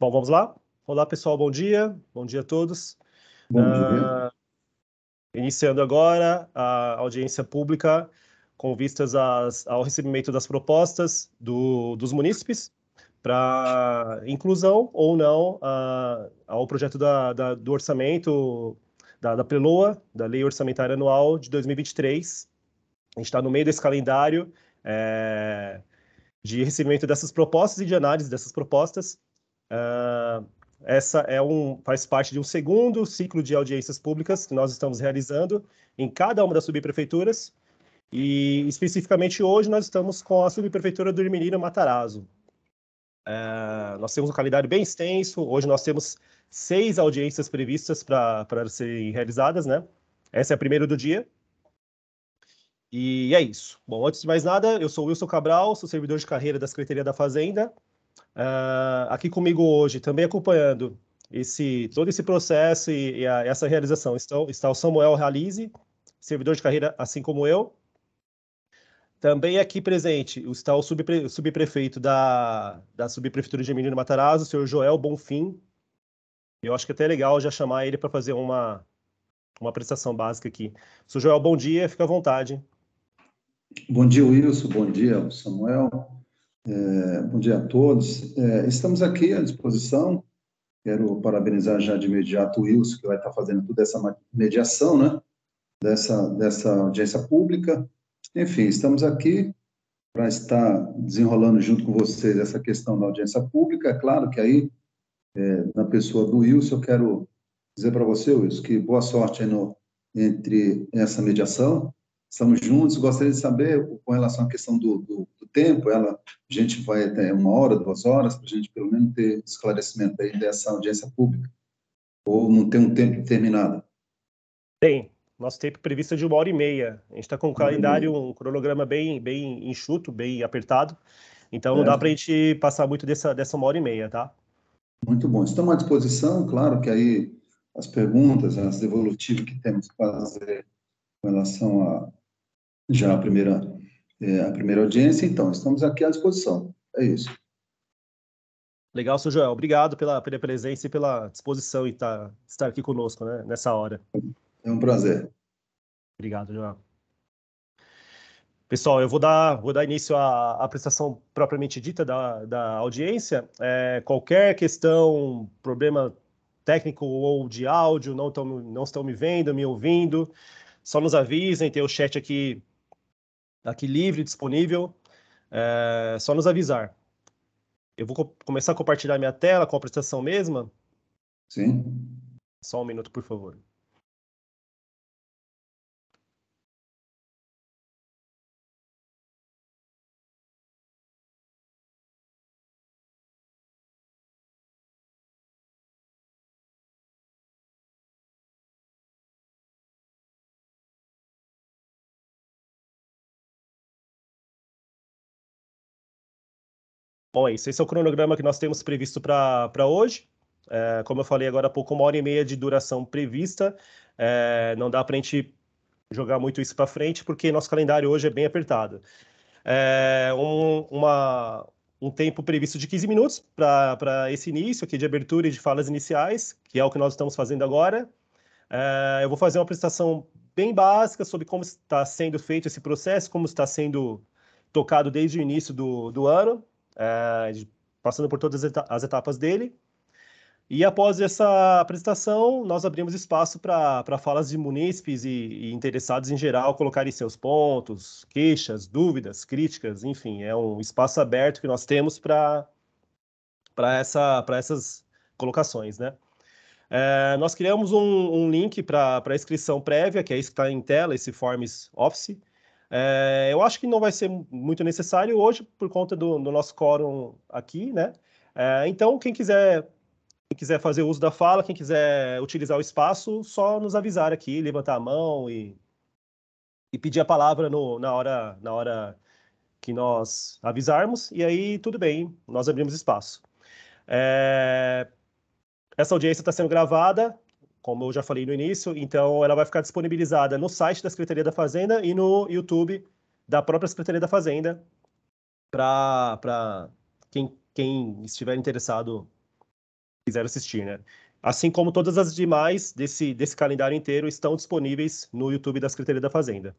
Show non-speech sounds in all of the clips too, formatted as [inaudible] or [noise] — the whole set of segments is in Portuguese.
Bom, vamos lá? Olá, pessoal, bom dia. Bom dia a todos. Bom dia. Uh, iniciando agora a audiência pública com vistas às, ao recebimento das propostas do, dos munícipes para inclusão ou não uh, ao projeto da, da, do orçamento da, da PRELOA, da Lei Orçamentária Anual de 2023. A gente está no meio desse calendário é, de recebimento dessas propostas e de análise dessas propostas. Ah, essa é um, faz parte de um segundo ciclo de audiências públicas que nós estamos realizando em cada uma das subprefeituras. E especificamente hoje nós estamos com a subprefeitura do Irmelino Matarazzo. É, nós temos um calendário bem extenso. Hoje nós temos seis audiências previstas para serem realizadas, né? Essa é a primeira do dia. E é isso. Bom, antes de mais nada, eu sou Wilson Cabral, sou servidor de carreira da Secretaria da Fazenda uh, aqui comigo hoje, também acompanhando esse todo esse processo e, e a, essa realização estão, está o Samuel Realize, servidor de carreira assim como eu. Também aqui presente está o subpre, subprefeito da, da subprefeitura de Menino Matarazzo, o senhor Joel Bonfim. Eu acho que é até é legal já chamar ele para fazer uma, uma prestação básica aqui. Sr. Joel, bom dia, fica à vontade. Bom dia, Wilson, bom dia, Samuel. É, bom dia a todos. É, estamos aqui à disposição. Quero parabenizar já de imediato o Wilson, que vai estar fazendo toda essa mediação, né? Dessa, dessa audiência pública. Enfim, estamos aqui para estar desenrolando junto com vocês essa questão da audiência pública. É claro que aí, é, na pessoa do Wilson, eu quero dizer para você, Wilson, que boa sorte no, entre essa mediação estamos juntos. Gostaria de saber, com relação à questão do, do, do tempo, ela, a gente vai até uma hora, duas horas, para a gente pelo menos ter esclarecimento aí dessa audiência pública? Ou não tem um tempo determinado? Tem. Nosso tempo é previsto é de uma hora e meia. A gente está com um hum. calendário, um cronograma bem, bem enxuto, bem apertado. Então não é. dá para a gente passar muito dessa, dessa uma hora e meia, tá? Muito bom. Estamos à disposição, claro que aí as perguntas, as devolutivas que temos que fazer com relação a já a primeira, é, a primeira audiência. Então, estamos aqui à disposição. É isso. Legal, seu Joel. Obrigado pela, pela presença e pela disposição em estar tá, estar aqui conosco né, nessa hora. É um prazer. Obrigado, Joel. Pessoal, eu vou dar, vou dar início à, à prestação propriamente dita da, da audiência. É, qualquer questão, problema técnico ou de áudio, não, estão não estão me vendo, me ouvindo, só nos avisem, tem o chat aqui Está aqui livre, disponível. É só nos avisar. Eu vou co começar a compartilhar minha tela com a apresentação mesma. Sim. Só um minuto, por favor. Bom, é isso. Esse é o cronograma que nós temos previsto para hoje. É, como eu falei agora há pouco, uma hora e meia de duração prevista. É, não dá para a gente jogar muito isso para frente, porque nosso calendário hoje é bem apertado. É, um, uma, um tempo previsto de 15 minutos para esse início aqui de abertura e de falas iniciais, que é o que nós estamos fazendo agora. É, eu vou fazer uma apresentação bem básica sobre como está sendo feito esse processo, como está sendo tocado desde o início do, do ano. É, passando por todas as etapas dele. E após essa apresentação, nós abrimos espaço para falas de munícipes e, e, interessados em geral colocarem seus pontos, queixas, dúvidas, críticas, enfim, é um espaço aberto que nós temos para essa, essas colocações, né? É, nós criamos um, um link para inscrição prévia, que é isso que está em tela, esse Forms Office, é, eu acho que não vai ser muito necessário hoje por conta do, do nosso quórum aqui, né? É, então, quem quiser, quem quiser fazer uso da fala, quem quiser utilizar o espaço, só nos avisar aqui, levantar a mão e, e pedir a palavra no, na, hora, na hora que nós avisarmos, e aí tudo bem, nós abrimos espaço. É, essa audiência está sendo gravada, como eu já falei no início, então ela vai ficar disponibilizada no site da Secretaria da Fazenda e no YouTube da própria Secretaria da Fazenda para quem, quem estiver interessado quiser assistir, né? Assim como todas as demais desse, desse calendário inteiro estão disponíveis no YouTube da Secretaria da Fazenda.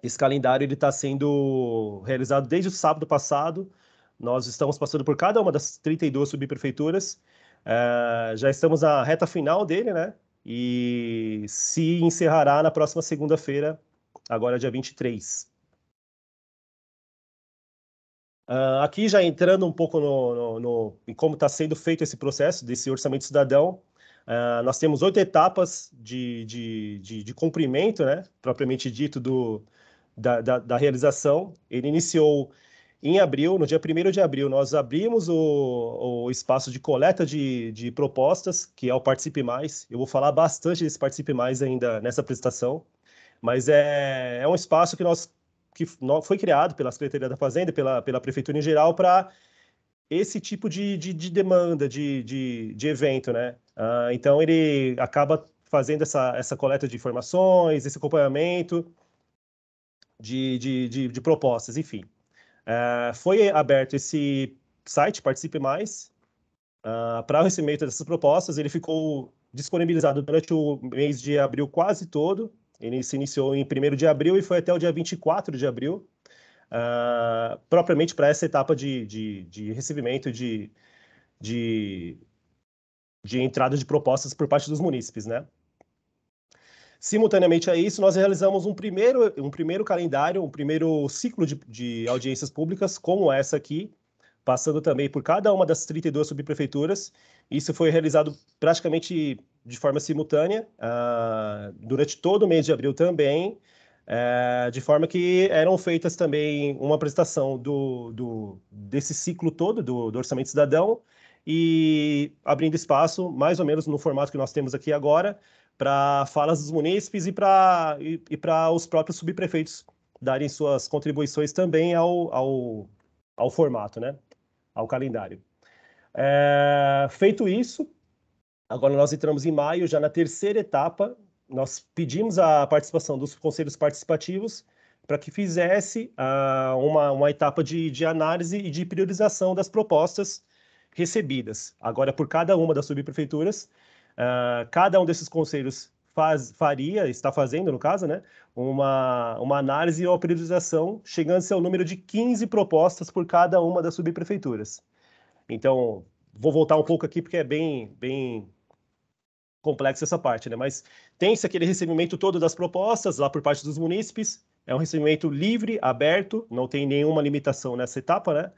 Esse calendário está sendo realizado desde o sábado passado. Nós estamos passando por cada uma das 32 subprefeituras ah, já estamos na reta final dele, né? E se encerrará na próxima segunda-feira, agora dia 23. Uh, ah, aqui já entrando um pouco no, no, no em como está sendo feito esse processo desse orçamento cidadão, uh, nós temos oito etapas de, de, de, de, cumprimento, né, propriamente dito, do, da, da, da realização. Ele iniciou em abril, no dia 1 de abril, nós abrimos o, o espaço de coleta de, de, propostas, que é o Participe Mais. Eu vou falar bastante desse Participe Mais ainda nessa apresentação, mas é, é um espaço que, nós, que foi criado pela Secretaria da Fazenda, pela, pela Prefeitura em geral, para esse tipo de, de, de demanda, de, de, evento, né? Ah, então, ele acaba fazendo essa, essa coleta de informações, esse acompanhamento de, de propostas, enfim. É, foi aberto esse site, Participe Mais, uh, para o recebimento dessas propostas. Ele ficou disponibilizado durante o mês de abril quase todo. Ele se iniciou em 1 de abril e foi até o dia 24 de abril, uh, propriamente para essa etapa de, de, de recebimento de, de, de entrada de propostas por parte dos munícipes, né? Simultaneamente a isso, nós realizamos um primeiro, um primeiro calendário, um primeiro ciclo de, de audiências públicas, como essa aqui, passando também por cada uma das 32 subprefeituras. Isso foi realizado praticamente de forma simultânea, uh, durante todo o mês de abril também, uh, de forma que eram feitas também uma apresentação do, do desse ciclo todo do, do, Orçamento Cidadão e abrindo espaço, mais ou menos no formato que nós temos aqui agora, para falas dos munícipes e para e, e para os próprios subprefeitos darem suas contribuições também ao, ao, ao formato, né? ao calendário. É, feito isso, agora nós entramos em maio, já na terceira etapa, nós pedimos a participação dos conselhos participativos para que fizesse uh, uma, uma etapa de, de análise e de priorização das propostas recebidas, agora por cada uma das subprefeituras, ah, cada um desses conselhos faz, faria, está fazendo, no caso, né, uma, uma análise ou priorização, chegando-se ao número de 15 propostas por cada uma das subprefeituras. Então, vou voltar um pouco aqui, porque é bem, bem complexa essa parte, né? Mas tem-se aquele recebimento todo das propostas lá por parte dos munícipes, é um recebimento livre, aberto, não tem nenhuma limitação nessa etapa, né?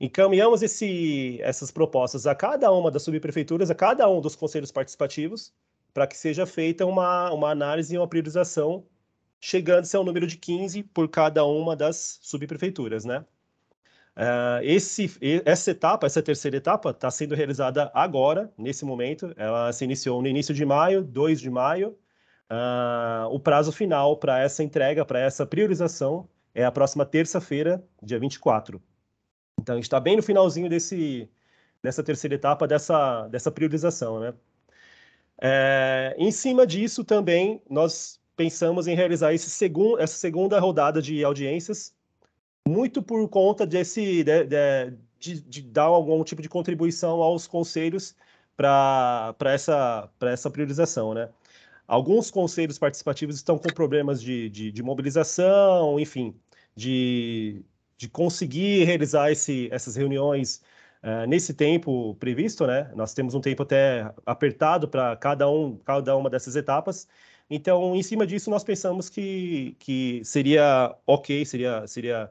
encaminhamos esse, essas propostas a cada uma das subprefeituras, a cada um dos conselhos participativos, para que seja feita uma, uma análise e uma priorização, chegando-se ao número de 15 por cada uma das subprefeituras, né? Uh, esse, essa etapa, essa terceira etapa, está sendo realizada agora, nesse momento. Ela se iniciou no início de maio, 2 de maio. Uh, o prazo final para essa entrega, para essa priorização, é a próxima terça-feira, dia 24. Então a gente está bem no finalzinho desse, dessa terceira etapa, dessa, dessa priorização. Né? É, em cima disso também, nós pensamos em realizar esse segun, essa segunda rodada de audiências, muito por conta desse, de, de, de dar algum tipo de contribuição aos conselhos para essa, essa priorização. Né? Alguns conselhos participativos estão com problemas de, de, de mobilização, enfim, de, de conseguir realizar esse, essas reuniões uh, nesse tempo previsto, né? Nós temos um tempo até apertado para cada, um, cada uma dessas etapas. Então, em cima disso, nós pensamos que, que seria ok, seria, seria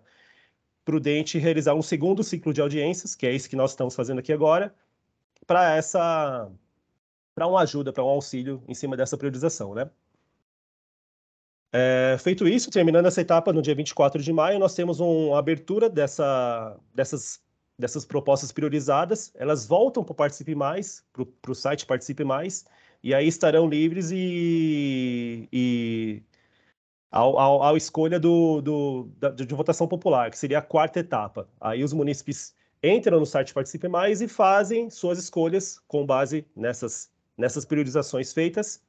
prudente realizar um segundo ciclo de audiências, que é isso que nós estamos fazendo aqui agora, para essa para uma ajuda, para um auxílio em cima dessa priorização, né? É, feito isso, terminando essa etapa no dia 24 de maio, nós temos uma abertura dessa, dessas, dessas propostas priorizadas. Elas voltam para o Participe Mais, para o site Participe Mais, e aí estarão livres e, e ao, ao, ao, escolha do, do, da, de votação popular, que seria a quarta etapa. Aí os munícipes entram no site Participe Mais e fazem suas escolhas com base nessas, nessas priorizações feitas,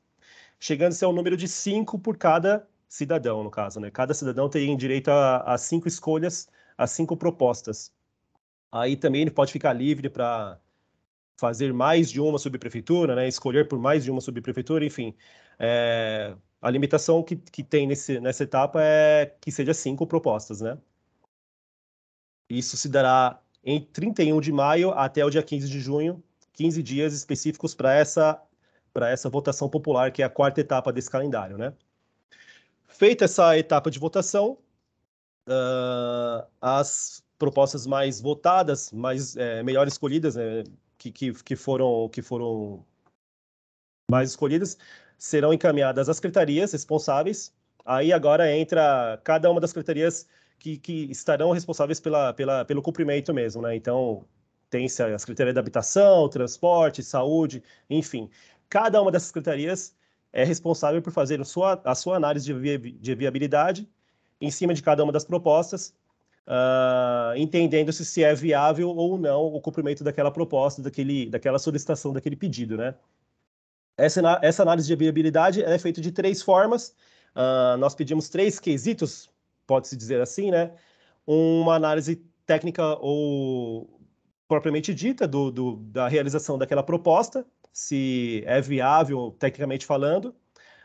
chegando-se ao número de cinco por cada cidadão, no caso, né? Cada cidadão tem direito a, a cinco escolhas, a cinco propostas. Aí também ele pode ficar livre para fazer mais de uma subprefeitura, né? Escolher por mais de uma subprefeitura, enfim. É, a limitação que, que tem nesse, nessa etapa é que seja cinco propostas, né? Isso se dará em 31 de maio até o dia 15 de junho, 15 dias específicos para essa para essa votação popular, que é a quarta etapa desse calendário, né? Feita essa etapa de votação, uh, as propostas mais votadas, mais é, melhor escolhidas, né, que, que, que, foram, que foram mais escolhidas, serão encaminhadas às secretarias responsáveis. Aí agora entra cada uma das secretarias que, que estarão responsáveis pela, pela, pelo cumprimento mesmo, né? Então, tem a Secretaria da Habitação, Transporte, Saúde, enfim. Cada uma das secretarias é responsável por fazer a sua, a sua análise de, viabilidade em cima de cada uma das propostas, uh, entendendo -se, se é viável ou não o cumprimento daquela proposta, daquele, daquela solicitação, daquele pedido, né? Essa, essa análise de viabilidade é feita de três formas. Uh, nós pedimos três quesitos, pode-se dizer assim, né? Uma análise técnica ou propriamente dita do, do, da realização daquela proposta, se é viável tecnicamente falando,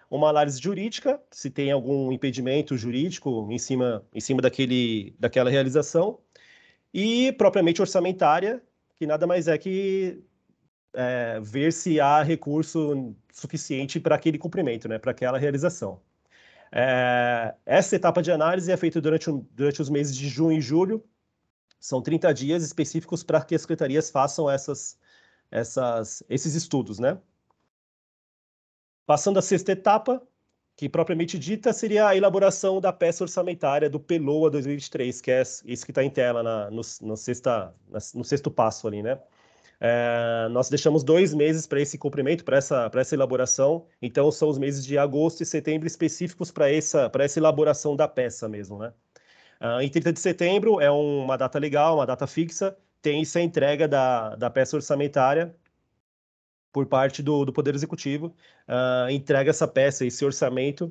uma análise jurídica, se tem algum impedimento jurídico em cima, em cima daquele, daquela realização, e propriamente orçamentária, que nada mais é que é, ver se há recurso suficiente para aquele cumprimento, né, para aquela realização. É, essa etapa de análise é feita durante, durante os meses de junho e julho, são 30 dias específicos para que as secretarias façam essas essas, esses estudos, né? Passando à sexta etapa, que propriamente dita seria a elaboração da peça orçamentária do PELOA 2023, que é isso que está em tela na, no, no, sexta, no sexto passo ali, né? É, nós deixamos dois meses para esse cumprimento, para essa, essa elaboração, então são os meses de agosto e setembro específicos para essa, essa elaboração da peça mesmo, né? Uh, em 30 de setembro é um, uma data legal, uma data fixa, tem essa entrega da, da peça orçamentária por parte do, do Poder Executivo, uh, entrega essa peça, esse orçamento,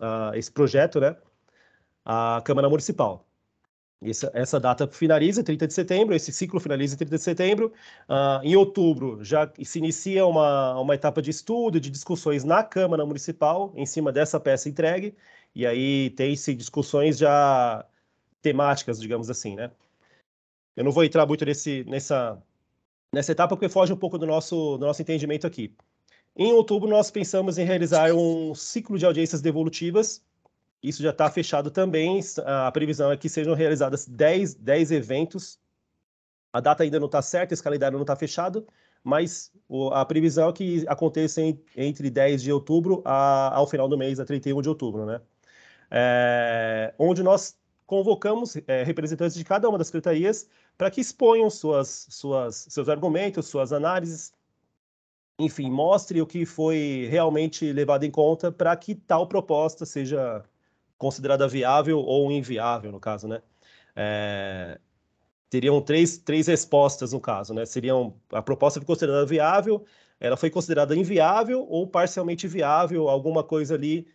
uh, esse projeto, né, à Câmara Municipal. Essa, essa, data finaliza 30 de setembro, esse ciclo finaliza 30 de setembro. Uh, em outubro já se inicia uma, uma etapa de estudo, de discussões na Câmara Municipal, em cima dessa peça entregue, e aí tem-se discussões já temáticas, digamos assim, né? Eu não vou entrar muito nesse, nessa, nessa etapa, porque foge um pouco do nosso, do nosso entendimento aqui. Em outubro, nós pensamos em realizar um ciclo de audiências devolutivas. Isso já está fechado também. A previsão é que sejam realizadas 10, 10 eventos. A data ainda não está certa, esse calendário não está fechado, mas a previsão é que aconteça entre 10 de outubro ao final do mês, a 31 de outubro, né? É, onde nós convocamos é, representantes de cada uma das secretarias para que exponham suas, suas, seus argumentos, suas análises, enfim, mostre o que foi realmente levado em conta para que tal proposta seja considerada viável ou inviável, no caso, né? É, teriam três, três respostas no caso, né? Seriam a proposta foi considerada viável, ela foi considerada inviável ou parcialmente viável, alguma coisa ali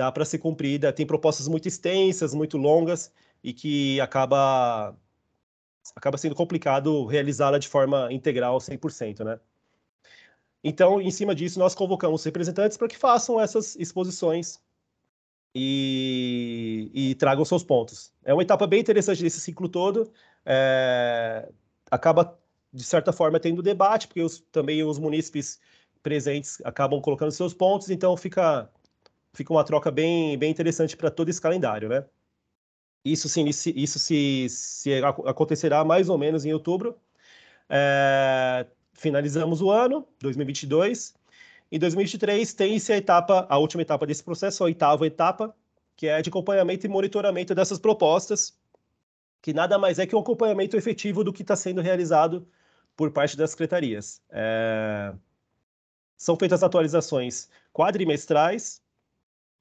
dá para ser cumprida. Tem propostas muito extensas, muito longas e que acaba acaba sendo complicado realizá-la de forma integral 100%, né? Então, em cima disso, nós convocamos representantes para que façam essas exposições e, e, tragam seus pontos. É uma etapa bem interessante desse ciclo todo. É, acaba, de certa forma, tendo debate, porque os, também os munícipes presentes acabam colocando seus pontos, então fica fica uma troca bem, bem interessante para todo esse calendário, né? Isso sim, isso se, se acontecerá mais ou menos em outubro. É, finalizamos o ano 2022. Em 2023 tem-se a etapa, a última etapa desse processo, a oitava etapa, que é de acompanhamento e monitoramento dessas propostas, que nada mais é que um acompanhamento efetivo do que está sendo realizado por parte das secretarias. É... São feitas atualizações quadrimestrais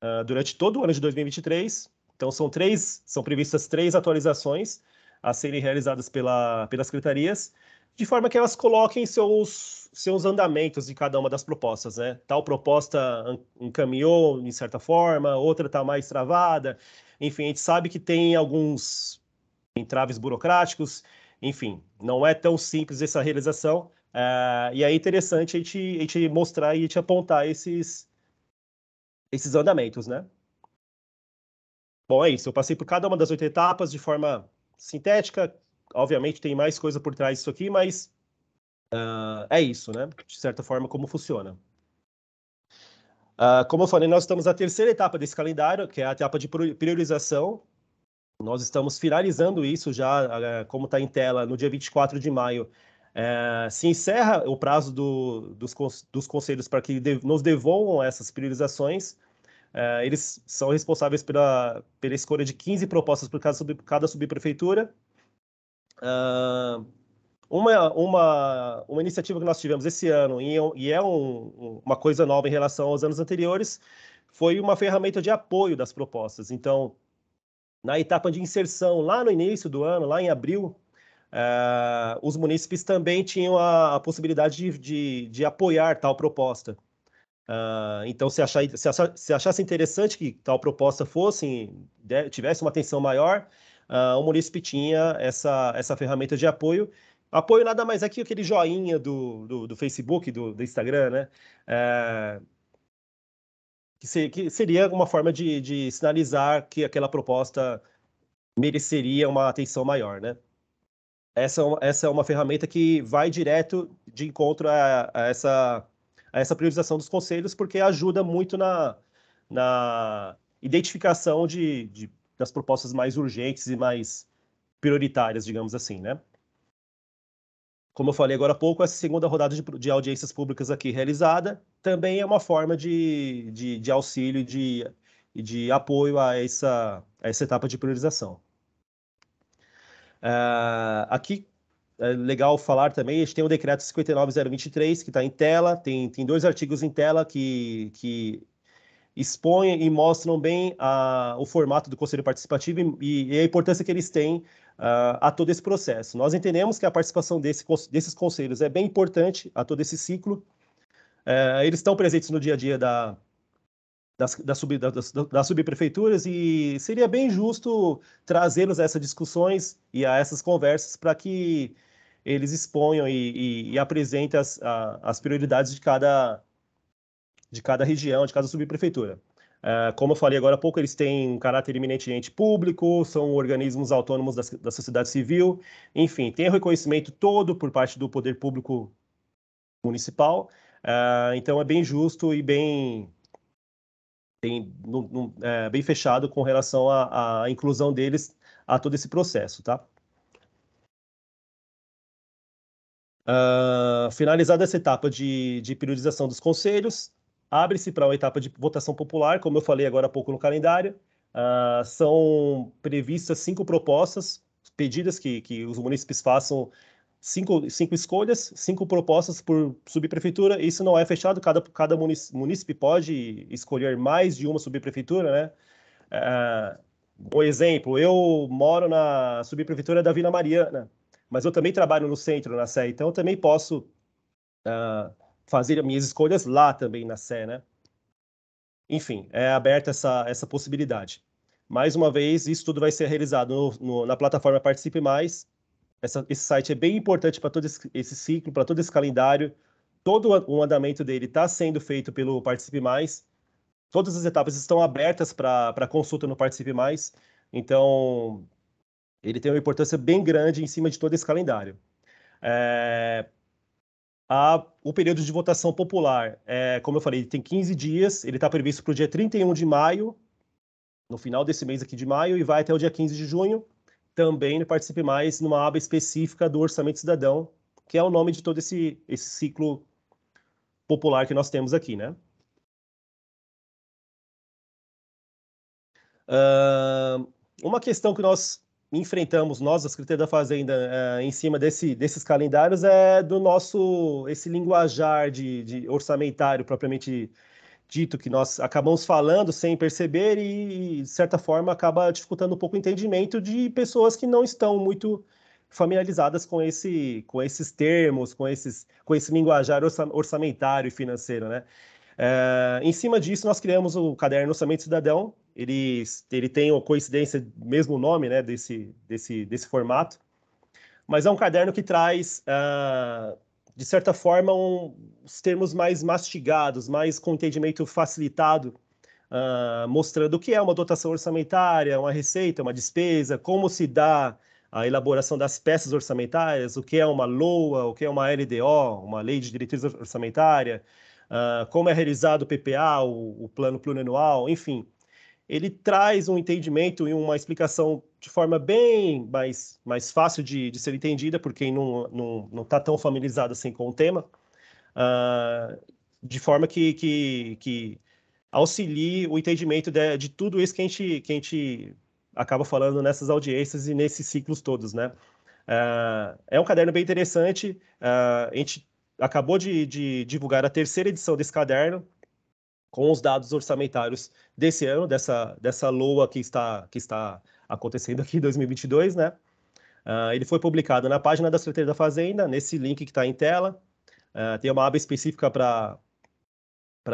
uh, durante todo o ano de 2023. Então são três, são previstas três atualizações a serem realizadas pela, pelas secretarias, de forma que elas coloquem seus, seus andamentos de cada uma das propostas, né? Tal proposta encaminhou de certa forma, outra está mais travada. Enfim, a gente sabe que tem alguns entraves burocráticos. Enfim, não é tão simples essa realização. Uh, e é interessante a gente, a gente mostrar e a gente apontar esses, esses andamentos, né? Bom, é isso. Eu passei por cada uma das oito etapas de forma sintética. Obviamente tem mais coisa por trás disso aqui, mas uh, é isso, né? De certa forma, como funciona. Uh, como eu falei, nós estamos na terceira etapa desse calendário, que é a etapa de priorização. Nós estamos finalizando isso já, uh, como está em tela, no dia 24 de maio. É, se encerra o prazo do, dos, dos, conselhos para que de, nos devolvam essas priorizações. É, eles são responsáveis pela, pela escolha de 15 propostas por cada, sub, cada subprefeitura. É, uma, uma, uma iniciativa que nós tivemos esse ano, e, é e é um, uma coisa nova em relação aos anos anteriores, foi uma ferramenta de apoio das propostas. Então, na etapa de inserção, lá no início do ano, lá em abril, uh, os munícipes também tinham a, a possibilidade de, de, de, apoiar tal proposta. Uh, então, se, achar, se, achar, se, achasse interessante que tal proposta fosse, tivesse uma atenção maior, uh, o munícipe tinha essa, essa ferramenta de apoio Apoio nada mais é que aquele joinha do, do, do Facebook, do, do, Instagram, né? É, que, que, seria uma forma de, de, sinalizar que aquela proposta mereceria uma atenção maior, né? essa, é essa é uma ferramenta que vai direto de encontro a, a essa, a essa priorização dos conselhos, porque ajuda muito na, na identificação de, de, das propostas mais urgentes e mais prioritárias, digamos assim, né? Como eu falei agora há pouco, essa segunda rodada de, de audiências públicas aqui realizada também é uma forma de, de, de auxílio e de, de apoio a essa, a essa etapa de priorização. Uh, aqui é legal falar também, a gente tem o decreto 59023 que está em tela, tem, tem dois artigos em tela que, que expõem e mostram bem a, o formato do Conselho Participativo e, e a importância que eles têm uh, a todo esse processo. Nós entendemos que a participação desse, desses conselhos é bem importante a todo esse ciclo. Uh, eles estão presentes no dia a dia da, das, das, sub, das, das subprefeituras e seria bem justo trazê a essas discussões e a essas conversas para que eles exponham e, e, e apresentem as, a, as prioridades de cada, de cada região, de cada subprefeitura. Uh, como eu falei agora há pouco, eles têm um caráter eminentemente público, são organismos autônomos da, da sociedade civil, enfim, tem o reconhecimento todo por parte do poder público municipal, uh, então é bem justo e bem tem é, bem fechado com relação à, inclusão deles a todo esse processo, tá? Uh, finalizada essa etapa de, de dos conselhos, abre-se para uma etapa de votação popular, como eu falei agora há pouco no calendário. Uh, são previstas cinco propostas, pedidas que, que os munícipes façam cinco, cinco escolhas, cinco propostas por subprefeitura. Isso não é fechado, cada, cada município pode escolher mais de uma subprefeitura, né? Uh, um exemplo, eu moro na subprefeitura da Vila Mariana, mas eu também trabalho no centro, na Sé, então eu também posso uh, fazer minhas escolhas lá também na Sé, né? Enfim, é aberta essa, essa possibilidade. Mais uma vez, isso tudo vai ser realizado no, no, na plataforma Participe Mais, essa, esse site é bem importante para todo esse ciclo, para todo esse calendário. Todo o andamento dele está sendo feito pelo Participe Mais. Todas as etapas estão abertas para consulta no Participe Mais. Então, ele tem uma importância bem grande em cima de todo esse calendário. É, a, o período de votação popular, é, como eu falei, tem 15 dias. Ele está previsto para o dia 31 de maio, no final desse mês aqui de maio, e vai até o dia 15 de junho também participe mais numa aba específica do Orçamento Cidadão, que é o nome de todo esse, esse ciclo popular que nós temos aqui, né? Uh, uma questão que nós enfrentamos, nós, a Secretaria da Fazenda, uh, em cima desse, desses calendários, é do nosso, esse linguajar de, de orçamentário propriamente dito, que nós acabamos falando sem perceber e, de certa forma, acaba dificultando um pouco o entendimento de pessoas que não estão muito familiarizadas com, esse, com esses termos, com, esses, com esse linguajar orçamentário e financeiro, né? É, em cima disso, nós criamos o caderno Orçamento Cidadão, ele, ele tem a coincidência, mesmo nome, né, desse, desse, desse formato, mas é um caderno que traz... Uh, de certa forma, um, os termos mais mastigados, mais com entendimento facilitado, uh, mostrando o que é uma dotação orçamentária, uma receita, uma despesa, como se dá a elaboração das peças orçamentárias, o que é uma LOA, o que é uma LDO, uma Lei de Diretriz Orçamentária, uh, como é realizado o PPA, o, o Plano Plurianual, enfim. Ele traz um entendimento e uma explicação de forma bem mais, mais fácil de, de ser entendida por quem não está não, não tá tão familiarizado assim com o tema, uh, de forma que, que, que auxilie o entendimento de, de tudo isso que a, gente, que a gente acaba falando nessas audiências e nesses ciclos todos, né? Uh, é um caderno bem interessante, uh, a gente acabou de, de divulgar a terceira edição desse caderno, com os dados orçamentários desse ano, dessa, dessa LOA que está, que está acontecendo aqui em 2022, né? Uh, ele foi publicado na página da Secretaria da Fazenda, nesse link que está em tela. Uh, tem uma aba específica para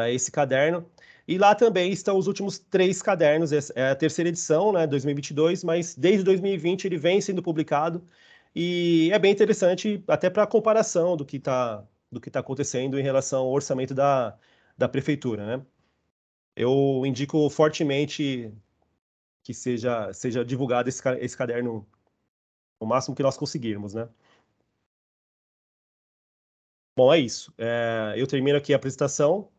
esse caderno. E lá também estão os últimos três cadernos, é a terceira edição, né, 2022, mas desde 2020 ele vem sendo publicado e é bem interessante até para comparação do que está do que tá acontecendo em relação ao orçamento da, da prefeitura, né? Eu indico fortemente que seja, seja divulgado esse, esse caderno o máximo que nós conseguirmos, né? Bom, é isso. É, eu termino aqui a apresentação.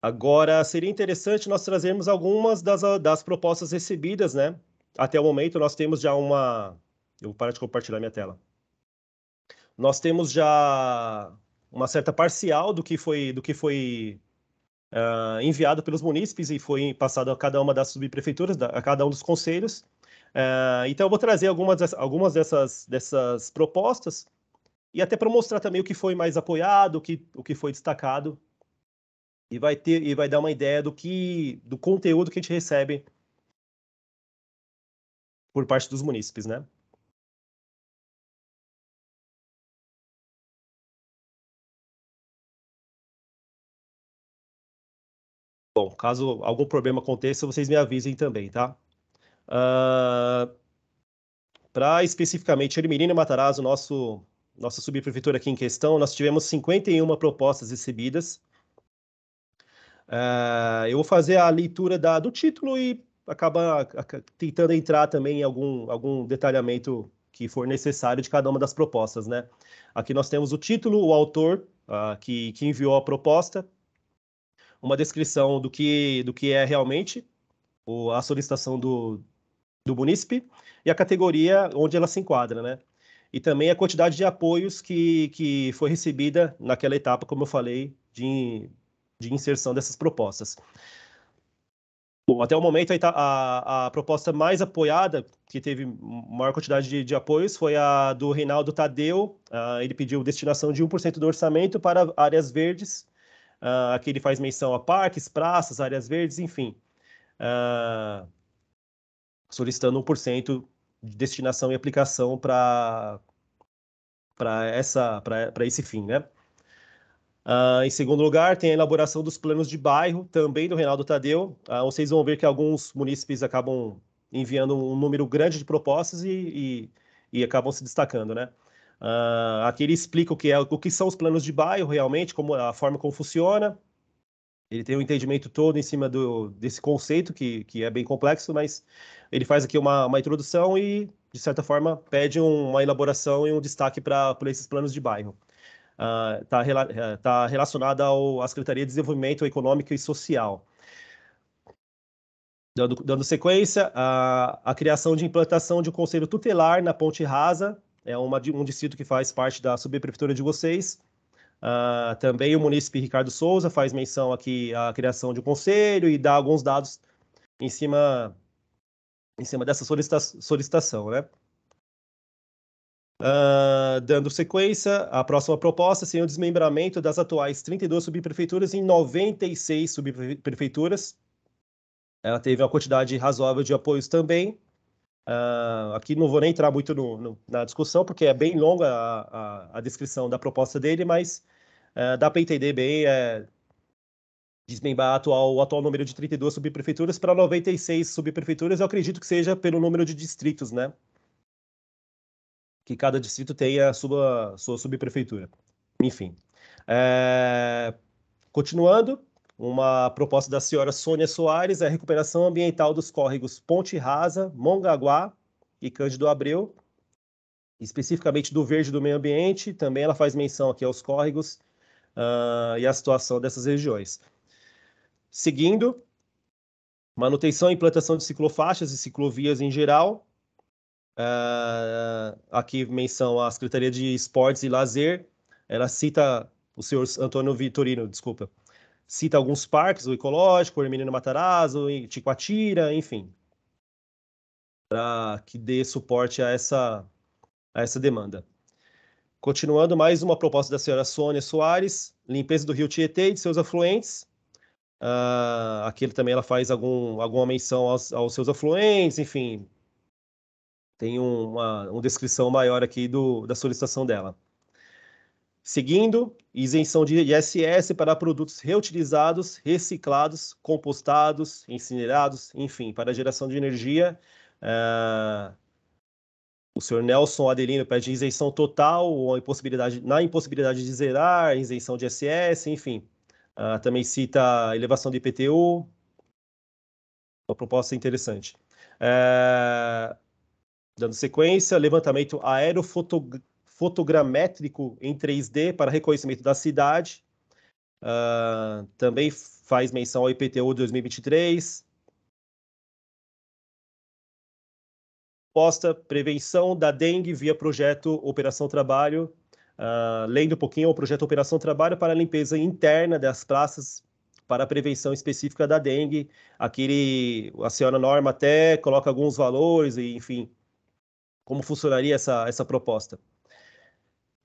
Agora, seria interessante nós trazermos algumas das, das propostas recebidas, né? Até o momento, nós temos já uma... Eu vou parar de compartilhar minha tela. Nós temos já uma certa parcial do que foi, do que foi uh, enviado pelos munícipes e foi passado a cada uma das subprefeituras, a cada um dos conselhos. Uh, então, eu vou trazer algumas, dessas, algumas dessas, dessas propostas e até para mostrar também o que foi mais apoiado, o que, o que foi destacado e vai ter e vai dar uma ideia do que do conteúdo que a gente recebe por parte dos munícipes, né? Caso algum problema aconteça, vocês me avisem também, tá? Uh, ah, Para especificamente Ermirina Matarazzo, nosso, nossa subprefeitura aqui em questão, nós tivemos 51 propostas recebidas. Uh, eu vou fazer a leitura da, do título e acabar tentando entrar também em algum, algum detalhamento que for necessário de cada uma das propostas, né? Aqui nós temos o título, o autor uh, que, que enviou a proposta, uma descrição do que, do que é realmente a solicitação do, do munícipe e a categoria onde ela se enquadra, né? E também a quantidade de apoios que, que foi recebida naquela etapa, como eu falei, de, de inserção dessas propostas. Bom, até o momento, a, a, a, proposta mais apoiada, que teve maior quantidade de, de apoios, foi a do Reinaldo Tadeu. Uh, ele pediu destinação de 1% do orçamento para áreas verdes Uh, aqui ele faz menção a parques, praças, áreas verdes, enfim. Uh, solicitando 1% de destinação e aplicação para esse fim, né? Uh, em segundo lugar, tem a elaboração dos planos de bairro, também do Reinaldo Tadeu. Uh, vocês vão ver que alguns munícipes acabam enviando um número grande de propostas e, e, e acabam se destacando, né? Uh, aqui ele explica o que, é, o que são os planos de bairro realmente, como a forma como funciona. Ele tem um entendimento todo em cima do, desse conceito, que, que é bem complexo, mas ele faz aqui uma, uma introdução e, de certa forma, pede um, uma elaboração e um destaque para esses planos de bairro. Está ah, uh, rela, eh, tá relacionada à Secretaria de Desenvolvimento Econômico e Social. Dando, dando sequência, a, a criação de implantação de um conselho tutelar na Ponte Rasa, é uma, um distrito que faz parte da subprefeitura de vocês. Uh, também o munícipe Ricardo Souza faz menção aqui à criação de um conselho e dá alguns dados em cima, em cima dessa solicita solicitação, né? Uh, dando sequência, a próxima proposta seria o desmembramento das atuais 32 subprefeituras em 96 subprefeituras. Ela teve uma quantidade razoável de apoios também. Uh, aqui não vou nem entrar muito no, no, na discussão, porque é bem longa a, a, a descrição da proposta dele, mas uh, dá para entender bem é, desmembrar atual, o atual número de 32 subprefeituras para 96 subprefeituras, eu acredito que seja pelo número de distritos, né? Que cada distrito tenha a sua, sua subprefeitura. Enfim. É, continuando, uma proposta da senhora Sônia Soares, é a recuperação ambiental dos córregos Ponte Rasa, Mongaguá e Cândido Abreu, especificamente do verde do meio ambiente, também ela faz menção aqui aos córregos uh, e à situação dessas regiões. Seguindo, manutenção e implantação de ciclofaixas e ciclovias em geral, uh, aqui menção à Secretaria de Esportes e Lazer, ela cita o senhor Antônio Vitorino, desculpa, cita alguns parques, o Ecológico, o Hermenino Matarazzo, o Ticoatira, enfim, para que dê suporte a essa, a essa demanda. Continuando, mais uma proposta da senhora Sônia Soares, limpeza do rio Tietê e de seus afluentes. Uh, aqui também ela faz algum, alguma menção aos, aos seus afluentes, enfim, tem uma, uma descrição maior aqui do, da solicitação dela. Seguindo, isenção de ISS para produtos reutilizados, reciclados, compostados, incinerados, enfim, para geração de energia. Uh, o senhor Nelson Adelino pede isenção total ou impossibilidade, na impossibilidade de zerar, isenção de ISS, enfim. Uh, também cita elevação de IPTU. Uma proposta interessante. Uh, dando sequência, levantamento aerofotográfico fotogramétrico em 3D para reconhecimento da cidade. Uh, também faz menção ao IPTU 2023. Proposta prevenção da dengue via projeto Operação Trabalho. Uh, lendo um pouquinho o projeto Operação Trabalho para a limpeza interna das praças para a prevenção específica da dengue. Aqui ele, a senhora Norma até coloca alguns valores e, enfim, como funcionaria essa, essa proposta.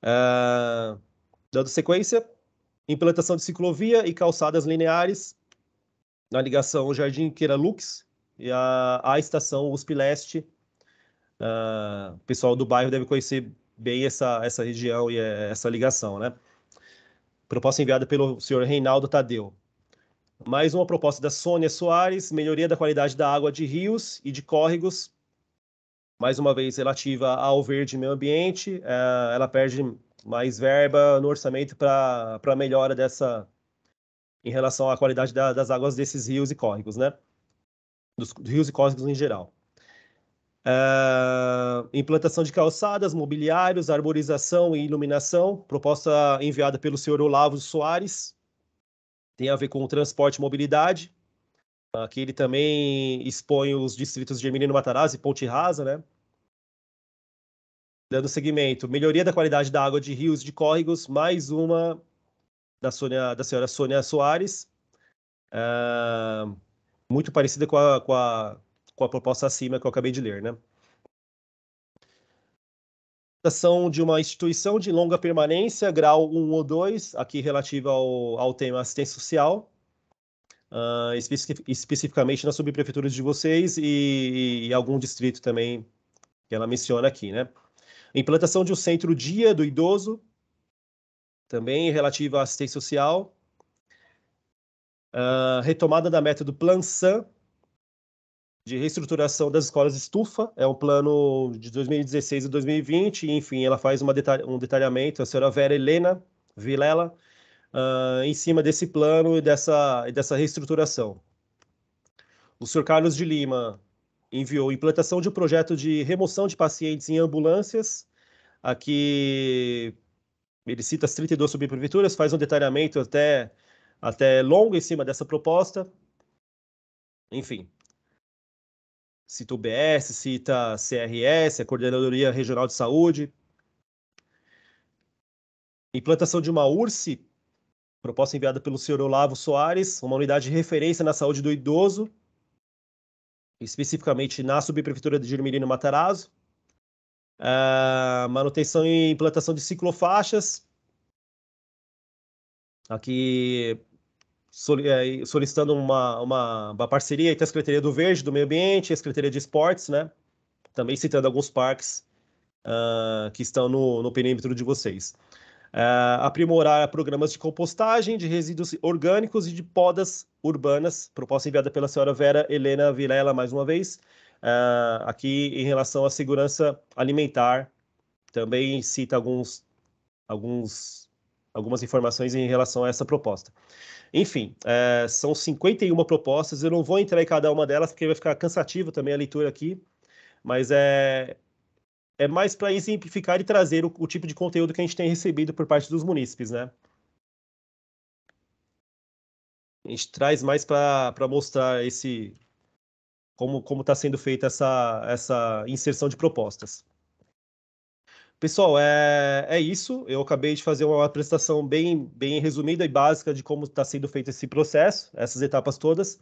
Ah, dando sequência, implantação de ciclovia e calçadas lineares na ligação Jardim Queira Lux e a, a estação USP Leste. Uh, o pessoal do bairro deve conhecer bem essa, essa região e eh, essa ligação, né? Proposta enviada pelo senhor Reinaldo Tadeu. Mais uma proposta da Sônia Soares, melhoria da qualidade da água de rios e de córregos mais uma vez relativa ao verde e meio ambiente, é, ela perde mais verba no orçamento para a melhora dessa em relação à qualidade da, das águas desses rios e córregos, né? Dos, dos rios e córregos em geral. É, implantação de calçadas, mobiliários, arborização e iluminação, proposta enviada pelo senhor Olavo Soares, tem a ver com transporte e mobilidade. Aqui ele também expõe os distritos de Herminino Matarazzo e Ponte Rasa, né? dando seguimento Melhoria da qualidade da água de rios de córregos, mais uma da, Sônia, da senhora Sônia Soares, uh, muito parecida com a, com, a, com a proposta acima que eu acabei de ler. Né? Ação de uma instituição de longa permanência, grau 1 ou 2, aqui relativa ao, ao tema assistência social, uh, especific, especificamente nas subprefeituras de vocês e, e, e algum distrito também que ela menciona aqui, né? Implantação de um centro dia do idoso, também relativa à assistência social. Uh, retomada da meta do Plan SAN, de reestruturação das escolas estufa, é um plano de 2016 a 2020, e, enfim, ela faz detalha, um detalhamento, a senhora Vera Helena Vilela, uh, em cima desse plano e dessa, e dessa reestruturação. O senhor Carlos de Lima enviou implantação de um projeto de remoção de pacientes em ambulâncias. Aqui ele cita as 32 subprefeituras, faz um detalhamento até, até longo em cima dessa proposta. Enfim, cita o BS, cita a CRS, a Coordenadoria Regional de Saúde. Implantação de uma URSE, proposta enviada pelo senhor Olavo Soares, uma unidade de referência na saúde do idoso, especificamente na subprefeitura de Germelino Matarazzo. Uh, manutenção e implantação de ciclofaixas. Aqui eh, solicitando uma, uma, uma, parceria entre a Secretaria do Verde, do Meio Ambiente, a Secretaria de Esportes, né? Também citando alguns parques uh, que estão no, no perímetro de vocês. Uh, aprimorar programas de compostagem de resíduos orgânicos e de podas urbanas, proposta enviada pela senhora Vera Helena Vilela, mais uma vez, uh, aqui em relação à segurança alimentar. Também cita alguns, alguns, algumas informações em relação a essa proposta. Enfim, uh, são 51 propostas, eu não vou entrar em cada uma delas, porque vai ficar cansativo também a leitura aqui, mas é, é mais para exemplificar e trazer o, o, tipo de conteúdo que a gente tem recebido por parte dos munícipes, né? A gente traz mais para mostrar esse como como está sendo feita essa essa inserção de propostas. Pessoal, é, é isso. Eu acabei de fazer uma apresentação bem, bem resumida e básica de como está sendo feito esse processo, essas etapas todas.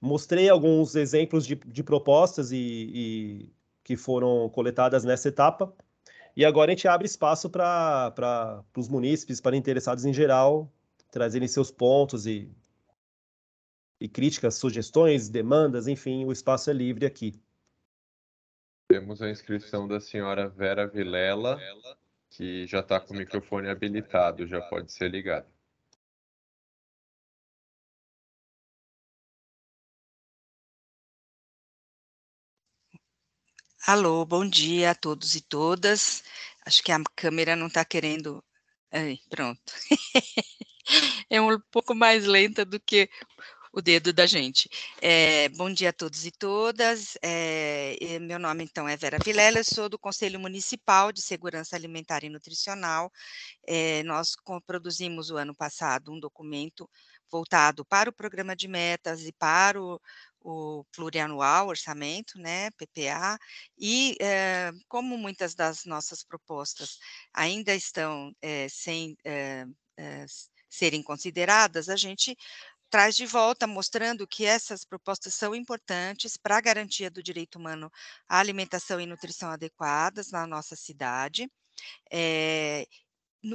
Mostrei alguns exemplos de, de propostas e, e que foram coletadas nessa etapa. E agora a gente abre espaço para os munícipes, para interessados em geral, trazerem seus pontos e, e críticas, sugestões, demandas, enfim, o espaço é livre aqui. Temos a inscrição da senhora Vera Vilela, que já está com o microfone habilitado, já pode ser ligado. Alô, bom dia a todos e todas. Acho que a câmera não está querendo. Ai, pronto. [laughs] é um pouco mais lenta do que o dedo da gente. É, bom dia a todos e todas. É, meu nome, então, é Vera Vilela, sou do Conselho Municipal de Segurança Alimentar e Nutricional. É, nós produzimos o ano passado um documento voltado para o programa de metas e para o, o plurianual, orçamento, né, PPA, e eh, como muitas das nossas propostas ainda estão eh, sem eh, serem consideradas, a gente traz de volta, mostrando que essas propostas são importantes para a garantia do direito humano à alimentação e nutrição adequadas na nossa cidade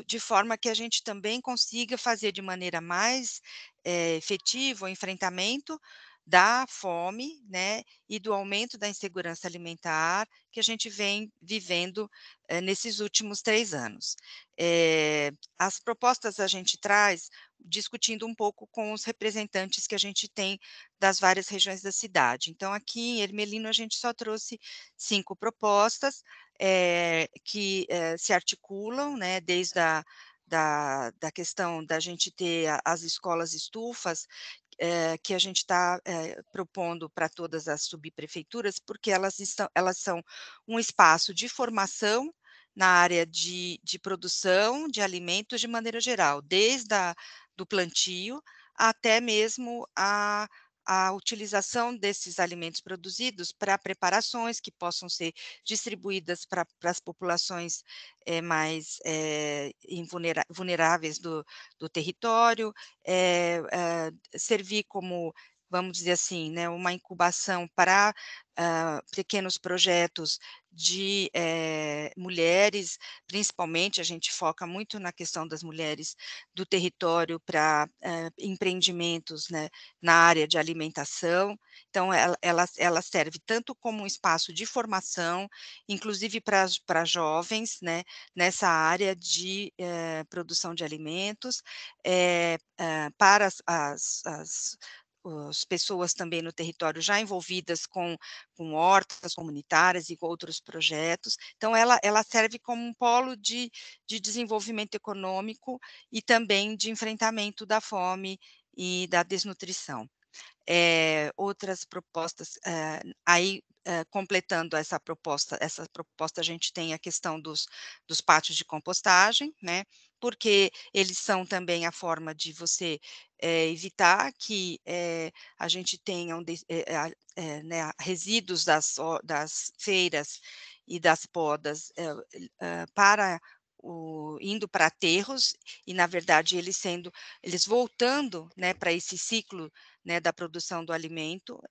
de forma que a gente também consiga fazer de maneira mais é, efetiva o enfrentamento da fome, né, e do aumento da insegurança alimentar que a gente vem vivendo é, nesses últimos três anos. É, as propostas a gente traz discutindo um pouco com os representantes que a gente tem das várias regiões da cidade. Então, aqui em Ermelino, a gente só trouxe cinco propostas é, que se articulam, né, desde a da, da, questão da gente ter as escolas estufas, é, que a gente está é, eh, propondo para todas as subprefeituras, porque elas, estão, elas são um espaço de formação na área de, de produção de alimentos de maneira geral, desde a, do plantio até mesmo a a utilização desses alimentos produzidos para preparações que possam ser distribuídas para as populações é, mais é, vulneráveis do, do território, é, servir como vamos dizer assim, né, uma incubação para uh, pequenos projetos de é, mulheres, principalmente, a gente foca muito na questão das mulheres do território para é, eh, empreendimentos né, na área de alimentação. Então, ela, ela, ela, serve tanto como um espaço de formação, inclusive para jovens né, nessa área de é, produção de alimentos, para as, as, as as pessoas também no território já envolvidas com, com hortas comunitárias e com outros projetos. Então, ela, ela serve como um polo de, de desenvolvimento econômico e também de enfrentamento da fome e da desnutrição. É, outras propostas, é, aí é, completando essa proposta, essa proposta a gente tem a questão dos, dos pátios de compostagem, né, porque eles são também a forma de você é, evitar que é, a gente tenha um de, é, eh, né, resíduos das, das, feiras e das podas para o, indo para aterros e na verdade eles sendo eles voltando né, para esse ciclo né, da produção do alimento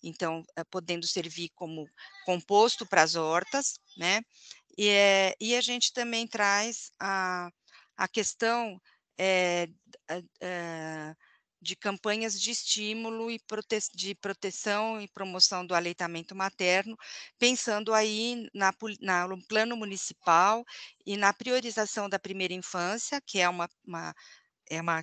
então podendo servir como composto para as hortas né e, é, e a gente também traz a, a questão é, é, de campanhas de estímulo e prote de proteção e promoção do aleitamento materno, pensando aí na, na, no plano municipal e na priorização da primeira infância, que é uma, uma é uma,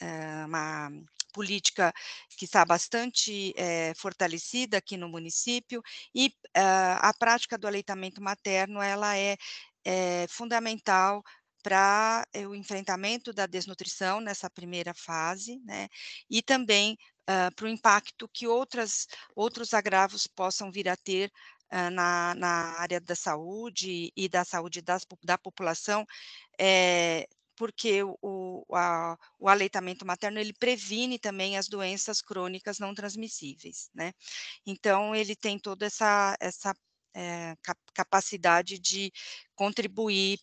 é uma política que está bastante é, fortalecida aqui no município e ah, a prática do aleitamento materno ela é, é fundamental para o enfrentamento da desnutrição nessa primeira fase, né? E também uh, para o impacto que outras, outros agravos possam vir a ter uh, na, na área da saúde e da saúde das, da população, é, porque o, a, o aleitamento materno ele previne também as doenças crônicas não transmissíveis, né? Então ele tem toda essa essa é, capacidade de contribuir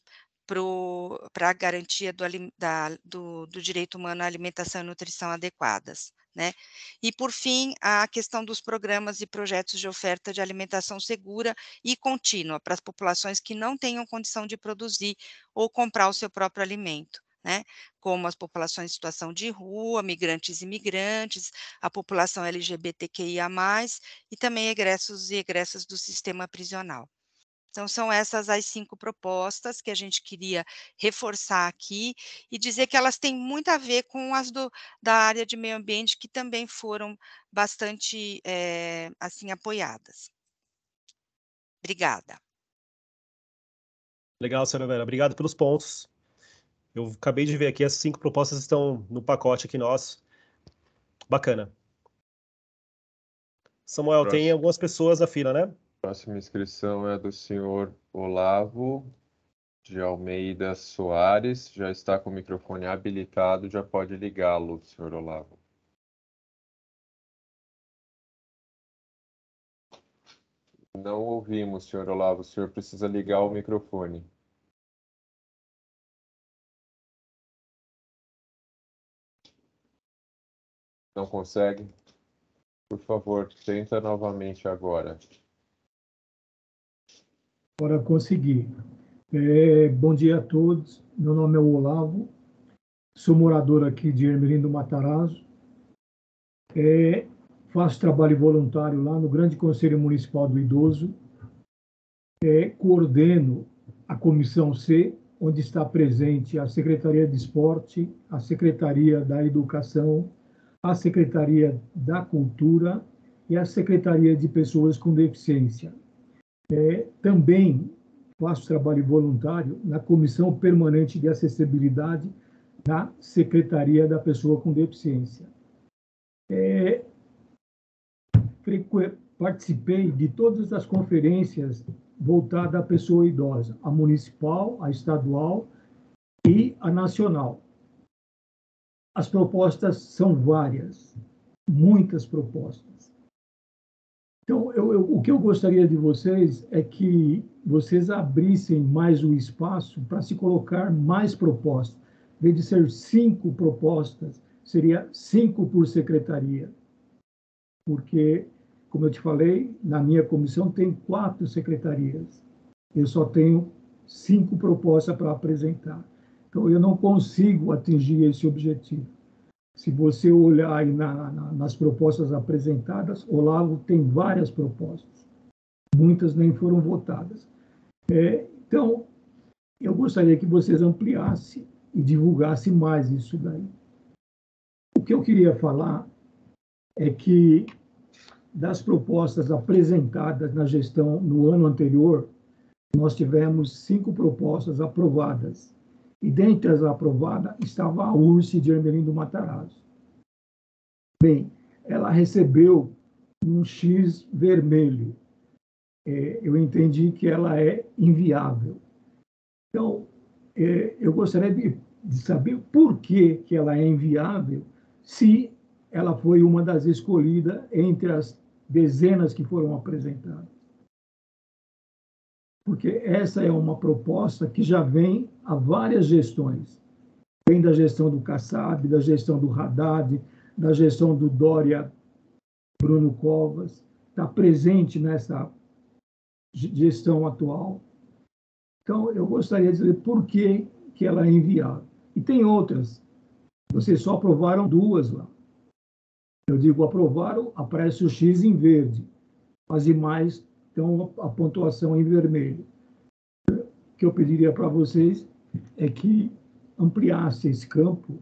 para a garantia do, da, do, do, direito humano à alimentação e nutrição adequadas. Né? E, por fim, a questão dos programas e projetos de oferta de alimentação segura e contínua para as populações que não tenham condição de produzir ou comprar o seu próprio alimento. Né, como as populações em situação de rua, migrantes e imigrantes, a população LGBTQIA+, e também egressos e egressas do sistema prisional. Então, são essas as cinco propostas que a gente queria reforçar aqui e dizer que elas têm muito a ver com as do, da área de meio ambiente, que também foram bastante é, assim apoiadas. Obrigada. Legal, senhora Vera. Obrigado pelos pontos. Eu acabei de ver aqui, as cinco propostas estão no pacote aqui nosso. Bacana. Samuel, Próximo. tem algumas pessoas na fila, né? Próxima inscrição é do senhor Olavo de Almeida Soares. Já está com o microfone habilitado, já pode ligá-lo, senhor Olavo. Não ouvimos, senhor Olavo. O senhor precisa ligar o microfone. Não consegue? Por favor, tenta novamente agora. Para conseguir. É, bom dia a todos. Meu nome é Olavo. Sou morador aqui de Ermelindo Matarazzo. É, faço trabalho voluntário lá no Grande Conselho Municipal do Idoso. É, coordeno a Comissão C, onde está presente a Secretaria de Esporte, a Secretaria da Educação, a Secretaria da Cultura e a Secretaria de Pessoas com Deficiência. É, também faço trabalho voluntário na Comissão Permanente de Acessibilidade da Secretaria da Pessoa com Deficiência. É, participei de todas as conferências voltadas à pessoa idosa, a municipal, a estadual e a nacional. As propostas são várias, muitas propostas. Então, eu, eu, o que eu gostaria de vocês é que vocês abrissem mais o espaço para se colocar mais propostas. Em vez de ser cinco propostas, seria cinco por secretaria. Porque, como eu te falei, na minha comissão tem quatro secretarias. Eu só tenho cinco propostas para apresentar. Então, eu não consigo atingir esse objetivo. Se você olhar aí na, na, nas propostas apresentadas, Olavo tem várias propostas. Muitas nem foram votadas. É, então, eu gostaria que vocês ampliassem e divulgassem mais isso daí. O que eu queria falar é que das propostas apresentadas na gestão no ano anterior, nós tivemos cinco propostas aprovadas e dentre as aprovadas estava a Urse de Hermelino Matarazzo. Bem, ela recebeu um X vermelho. É, eu entendi que ela é inviável. Então, é, eu gostaria de, de, saber por que, que ela é inviável, se ela foi uma das escolhidas entre as dezenas que foram apresentadas porque essa é uma proposta que já vem a várias gestões. Vem da gestão do Kassab, da gestão do Haddad, da gestão do Dória Bruno Covas, está presente nessa gestão atual. Então, eu gostaria de dizer por que, que ela é enviada. E tem outras. Vocês só aprovaram duas lá. Eu digo aprovaram, aparece o X em verde. As demais então, a pontuação em vermelho que eu pediria para vocês é que ampliasse esse campo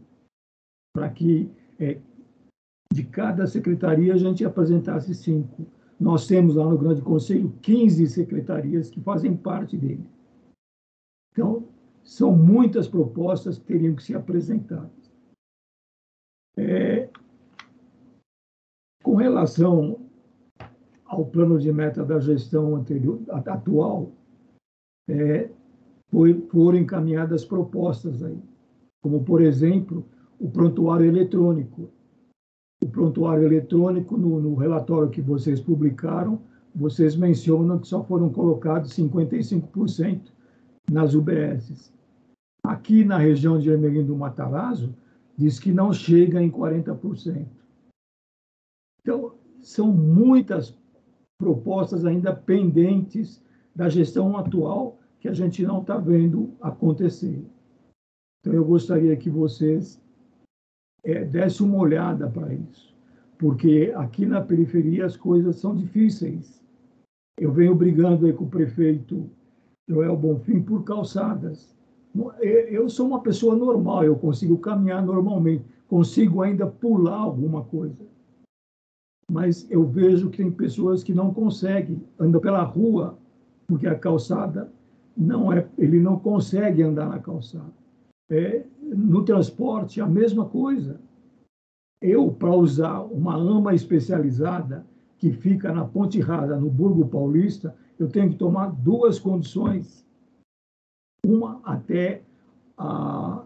para que é, de cada secretaria a gente apresentasse cinco. Nós temos lá no Grande Conselho 15 secretarias que fazem parte dele. Então, são muitas propostas que teriam que ser apresentadas. É, com relação ao plano de meta da gestão anterior, atual, é, foram encaminhadas propostas aí, como, por exemplo, o prontuário eletrônico. O prontuário eletrônico, no, no relatório que vocês publicaram, vocês mencionam que só foram colocados 55% nas UBSs. Aqui na região de Ermelim do Matarazzo, diz que não chega em 40%. Então, são muitas propostas ainda pendentes da gestão atual que a gente não está vendo acontecer. Então, eu gostaria que vocês é, dessem uma olhada para isso, porque aqui na periferia as coisas são difíceis. Eu venho brigando aí com o prefeito Joel Bonfim por calçadas. É, eu sou uma pessoa normal, eu consigo caminhar normalmente, consigo ainda pular alguma coisa mas eu vejo que tem pessoas que não conseguem andar pela rua porque a calçada não é, ele não consegue andar na calçada. É, no transporte a mesma coisa. Eu para usar uma ama especializada que fica na Ponte Rada, no Burgo Paulista, eu tenho que tomar duas condições. Uma até a,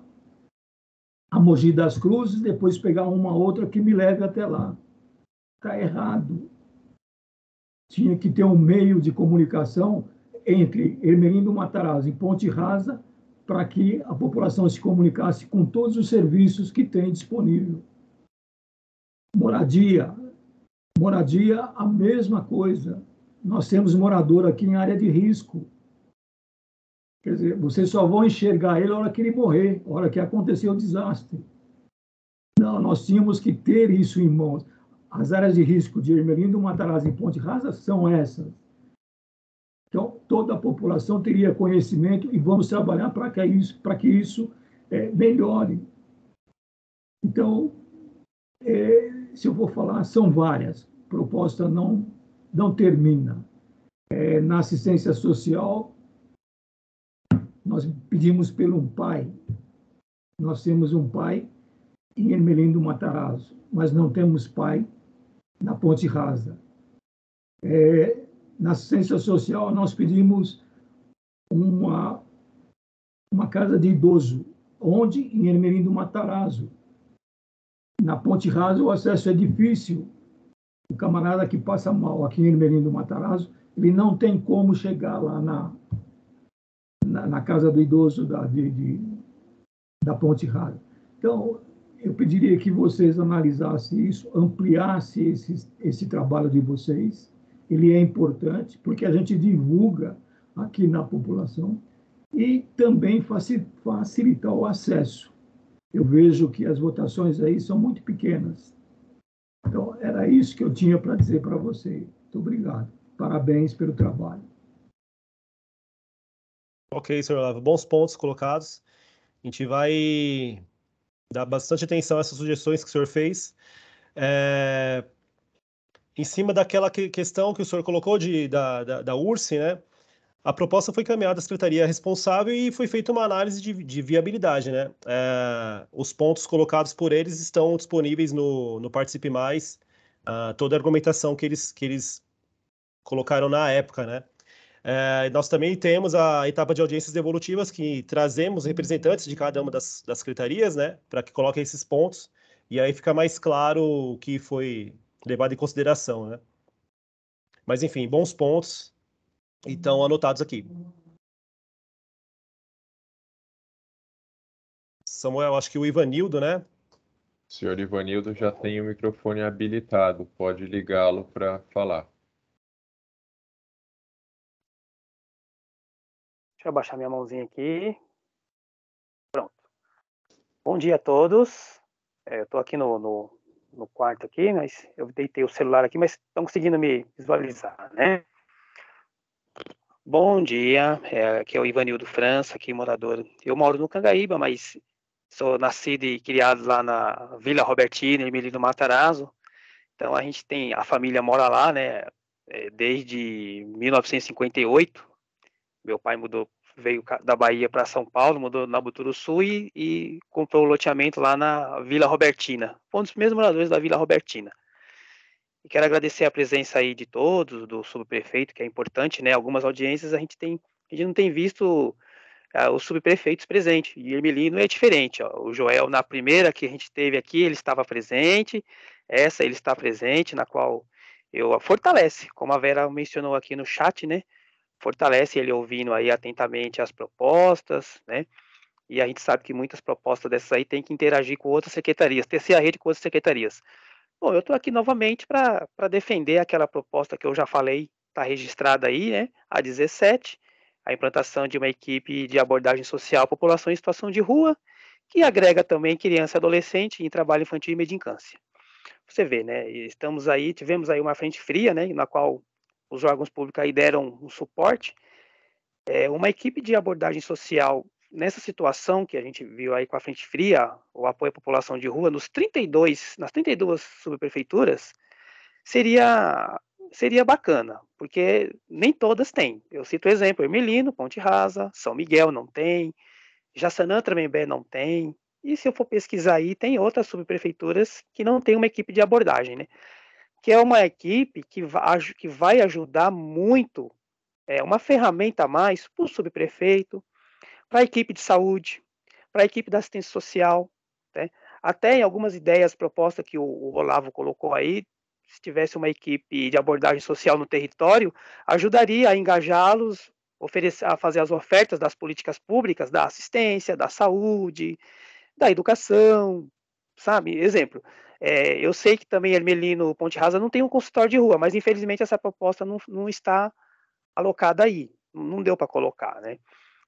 a Mogi das Cruzes, depois pegar uma outra que me leve até lá. Está errado. Tinha que ter um meio de comunicação entre Ermelindo Matarazzo e Ponte Rasa para que a população se comunicasse com todos os serviços que tem disponível. Moradia. Moradia, a mesma coisa. Nós temos morador aqui em área de risco. Quer dizer, vocês só vão enxergar ele na hora que ele morrer, na hora que acontecer o desastre. Não, nós tínhamos que ter isso em mãos. As áreas de risco de Ermelindo, Matarazzo e Ponte Rasa são essas. Então, toda a população teria conhecimento e vamos trabalhar para que isso, para que isso é, melhore. Então, é, se eu vou falar, são várias. Proposta não, não termina. É, na assistência social, nós pedimos pelo um pai. Nós temos um pai em Ermelindo Matarazzo, mas não temos pai na Ponte Rasa. É, na assistência social, nós pedimos uma, uma casa de idoso, onde? Em Ermelim do Matarazzo. Na Ponte Rasa, o acesso é difícil. O camarada que passa mal aqui em Ermelim do Matarazzo, ele não tem como chegar lá na, na, na casa do idoso da, de, de, da Ponte Rasa. Então, eu pediria que vocês analisassem isso, ampliassem esse, esse trabalho de vocês. Ele é importante porque a gente divulga aqui na população e também facilitar o acesso. Eu vejo que as votações aí são muito pequenas. Então, era isso que eu tinha para dizer para vocês. Muito obrigado. Parabéns pelo trabalho. Ok, senhor Lava. Bons pontos colocados. A gente vai Dá bastante atenção a essas sugestões que o senhor fez. É, em cima daquela questão que o senhor colocou de, da, da, da né? A proposta foi encaminhada à secretaria responsável e foi feita uma análise de, de viabilidade, né? É, os pontos colocados por eles estão disponíveis no, no Participe Mais, uh, toda a argumentação que eles, que eles colocaram na época, né? É, nós também temos a etapa de audiências evolutivas, que trazemos representantes de cada uma das, das secretarias, né, para que coloquem esses pontos, e aí fica mais claro o que foi levado em consideração, né. Mas, enfim, bons pontos estão anotados aqui. Samuel, acho que o Ivanildo, né? O senhor Ivanildo já tem o microfone habilitado, pode ligá-lo para falar. Deixa eu abaixar minha mãozinha aqui. Pronto. Bom dia a todos. É, eu estou aqui no, no, no, quarto aqui, mas eu deitei o celular aqui, mas estão conseguindo me visualizar, né? Bom dia, é, aqui é o Ivanildo França, aqui morador. Eu moro no Cangaíba, mas sou nascido e criado lá na Vila Robertina, Emilino Matarazzo. Então a gente tem, a família mora lá, né? É, desde 1958, meu pai mudou, veio da Bahia para São Paulo, mudou na Buturuçu e, e comprou o loteamento lá na Vila Robertina. Foi um dos primeiros moradores da Vila Robertina. E quero agradecer a presença aí de todos, do subprefeito, que é importante, né? Algumas audiências a gente tem, a gente não tem visto uh, os subprefeitos presentes. E Ermelino é diferente. Ó. O Joel, na primeira que a gente teve aqui, ele estava presente. Essa ele está presente, na qual eu a fortalece, como a Vera mencionou aqui no chat, né? fortalece ele ouvindo aí atentamente as propostas, né? E a gente sabe que muitas propostas dessas aí tem que interagir com outras secretarias, a rede com outras secretarias. Bom, eu estou aqui novamente para defender aquela proposta que eu já falei, está registrada aí, né? A 17, a implantação de uma equipe de abordagem social população em situação de rua, que agrega também criança e adolescente em trabalho infantil e medicância. Você vê, né? Estamos aí, tivemos aí uma frente fria, né? Na qual os órgãos públicos aí deram um suporte. É, uma equipe de abordagem social nessa situação que a gente viu aí com a Frente Fria, o apoio à população de rua, nos 32, nas 32 subprefeituras, seria seria bacana, porque nem todas têm. Eu cito exemplo, Ermelino, Ponte Rasa, São Miguel não tem, Jaçanã Tremembé não tem, e se eu for pesquisar aí, tem outras subprefeituras que não tem uma equipe de abordagem, né? que é uma equipe que vai, que vai ajudar muito, é uma ferramenta a mais para o subprefeito, para a equipe de saúde, para a equipe da assistência social, né? até em algumas ideias propostas que o, o Olavo colocou aí, se tivesse uma equipe de abordagem social no território, ajudaria a engajá-los, a fazer as ofertas das políticas públicas, da assistência, da saúde, da educação, sabe? Exemplo, é, eu sei que também Hermelino Ponte Rasa não tem um consultório de rua, mas infelizmente essa proposta não, não está alocada aí, não deu para colocar, né?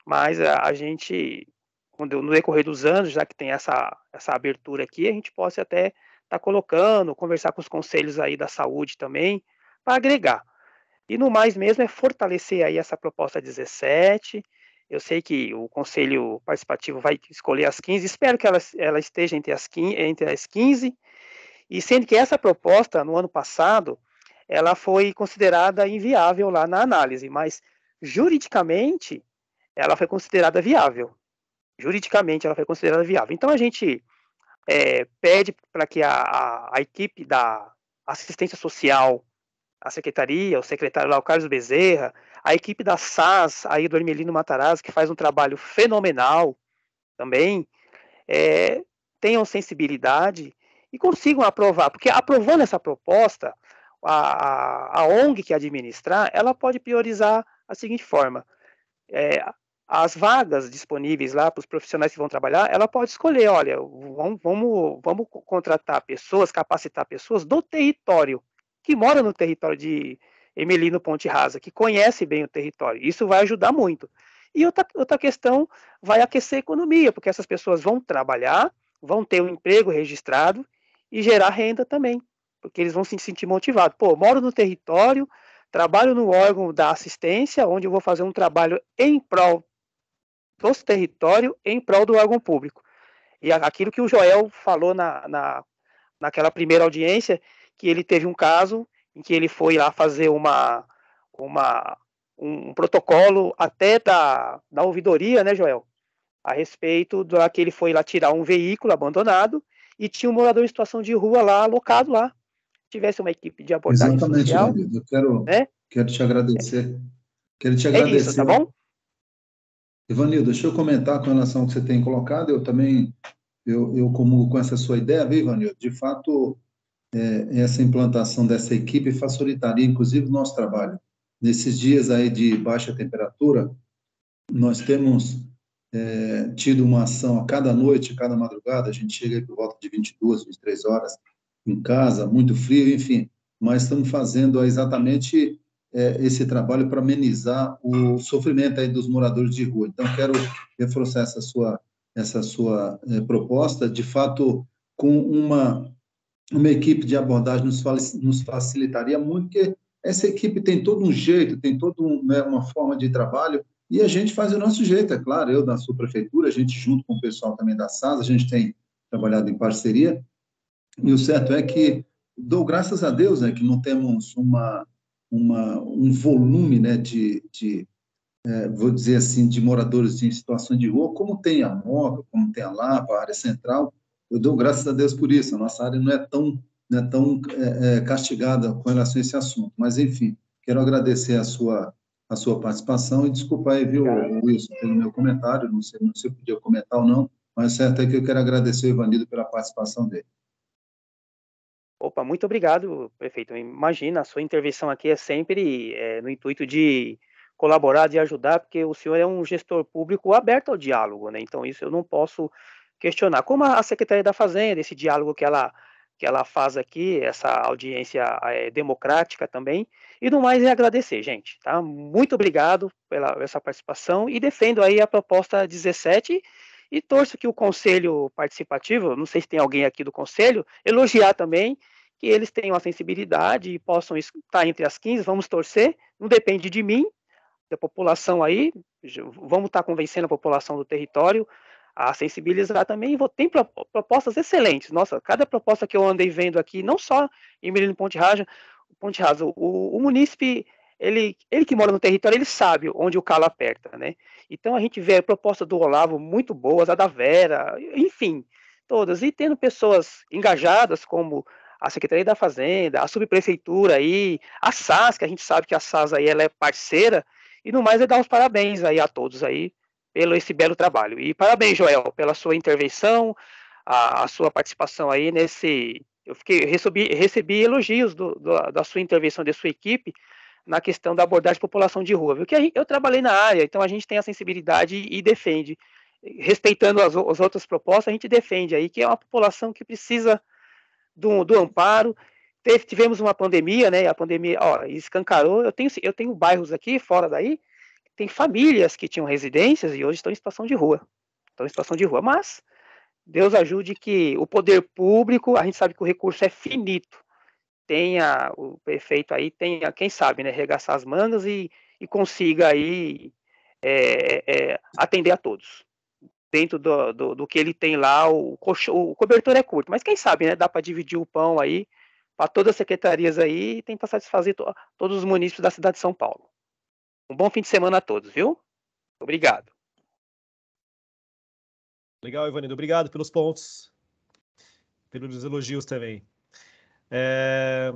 Mas a, eh, a gente, quando, no decorrer dos anos, já que tem essa, essa abertura aqui, a gente possa até estar tá colocando, conversar com os conselhos aí da saúde também, para agregar. E no mais mesmo é fortalecer aí essa proposta 17. Eu sei que o Conselho Participativo vai escolher as 15, espero que ela, ela esteja entre as 15, entre as 15 e sendo que essa proposta, no ano passado, ela foi considerada inviável lá na análise, mas juridicamente ela foi considerada viável. Juridicamente ela foi considerada viável. Então a gente é, pede para que a, a, a, equipe da assistência social, a secretaria, o secretário lá, o Carlos Bezerra, a equipe da SAS, aí do Hermelino Matarazzo, que faz um trabalho fenomenal também, é, tenham sensibilidade e consigam aprovar, porque aprovando essa proposta, a, a, a ONG que administrar, ela pode priorizar a seguinte forma: é, as vagas disponíveis lá para os profissionais que vão trabalhar, ela pode escolher, olha, vamos, vamos, vamos contratar pessoas, capacitar pessoas do território, que mora no território de Emelino Ponte Rasa, que conhece bem o território. Isso vai ajudar muito. E outra, outra questão vai aquecer a economia, porque essas pessoas vão trabalhar, vão ter um emprego registrado e gerar renda também, porque eles vão se sentir motivados. Pô, moro no território, trabalho no órgão da assistência, onde eu vou fazer um trabalho em prol dos territórios, em prol do órgão público. E aquilo que o Joel falou na, na, naquela primeira audiência, que ele teve um caso em que ele foi lá fazer uma, uma, um protocolo até da, da ouvidoria, né, Joel? A respeito do que ele foi lá tirar um veículo abandonado e tinha um morador em situação de rua lá, alocado lá. Tivesse uma equipe de abordagem Exatamente, social. eu quero, né? quero te agradecer. Quero te agradecer. É isso, tá bom? Ivanildo, deixa eu comentar com relação ao que você tem colocado. Eu também eu, eu comungo com essa sua ideia, viu, Ivanildo? De fato, é, essa implantação dessa equipe facilitaria, inclusive, o nosso trabalho. Nesses dias aí de baixa temperatura, nós temos é, tido uma ação a cada noite, a cada madrugada, a gente chega por volta de 22, 23 horas em casa, muito frio, enfim, mas estamos fazendo exatamente é, esse trabalho para amenizar o sofrimento aí dos moradores de rua. Então, quero reforçar essa sua, essa sua é, proposta, de fato, com uma, uma equipe de abordagem nos, nos facilitaria muito, porque essa equipe tem todo um jeito, tem toda um, né, uma forma de trabalho, e a gente faz o nosso jeito, é claro, eu da subprefeitura, a gente junto com o pessoal também da SAS, a gente tem trabalhado em parceria, e o certo é que dou graças a Deus né, que não temos uma, uma, um volume né, de, de é, vou dizer assim, de moradores em situação de rua, como tem a Moca, como tem a Lapa, a área central, eu dou graças a Deus por isso, a nossa área não é tão, não é tão é, é castigada com relação a esse assunto, mas enfim, quero agradecer a sua a sua participação e desculpa aí, viu, Wilson, pelo meu comentário, não sei, não sei se podia comentar ou não, mas certo é que eu quero agradecer o Ivanildo pela participação dele. Opa, muito obrigado, prefeito. Imagina, a sua intervenção aqui é sempre é, no intuito de colaborar, de ajudar, porque o senhor é um gestor público aberto ao diálogo, né? Então, isso eu não posso questionar. Como a Secretaria da Fazenda, esse diálogo que ela que ela faz aqui, essa audiência é, democrática também. E do mais é agradecer, gente. Tá? Muito obrigado pela essa participação e defendo aí a proposta 17 e torço que o Conselho Participativo, não sei se tem alguém aqui do Conselho, elogiar também que eles tenham a sensibilidade e possam estar entre as 15, vamos torcer, não depende de mim, da população aí, vamos estar convencendo a população do território a sensibilizar também. Tem propostas excelentes. Nossa, cada proposta que eu andei vendo aqui, não só em Menino Ponte Raso, Ponte Raso o, o munícipe, ele, ele que mora no território, ele sabe onde o calo aperta, né? Então a gente vê a proposta do Olavo muito boas, a da Vera, enfim, todas. E tendo pessoas engajadas, como a Secretaria da Fazenda, a subprefeitura aí, a SAS, que a gente sabe que a SAS aí ela é parceira, e no mais é dar os parabéns aí a todos aí pelo esse belo trabalho. E parabéns, Joel, pela sua intervenção, a, a sua participação aí nesse. Eu fiquei, recebi, recebi elogios do, do, da sua intervenção, da sua equipe, na questão da abordagem de população de rua, viu? Que eu trabalhei na área, então a gente tem a sensibilidade e defende. Respeitando as, as outras propostas, a gente defende aí que é uma população que precisa do, do amparo. Teve, tivemos uma pandemia, né? A pandemia ó, escancarou. Eu tenho, eu tenho bairros aqui fora daí tem famílias que tinham residências e hoje estão em situação de rua. Estão em situação de rua. Mas Deus ajude que o poder público, a gente sabe que o recurso é finito. Tenha o prefeito aí, tenha, quem sabe, né, regaçar as mangas e, e consiga aí é, é, atender a todos. Dentro do, do, do, que ele tem lá, o, o cobertor é curto, mas quem sabe, né, dá para dividir o pão aí para todas as secretarias aí e tentar satisfazer to, todos os munícipes da cidade de São Paulo. Um bom fim de semana a todos, viu? Obrigado. Legal, Ivanildo. Obrigado pelos pontos, pelos elogios também. É...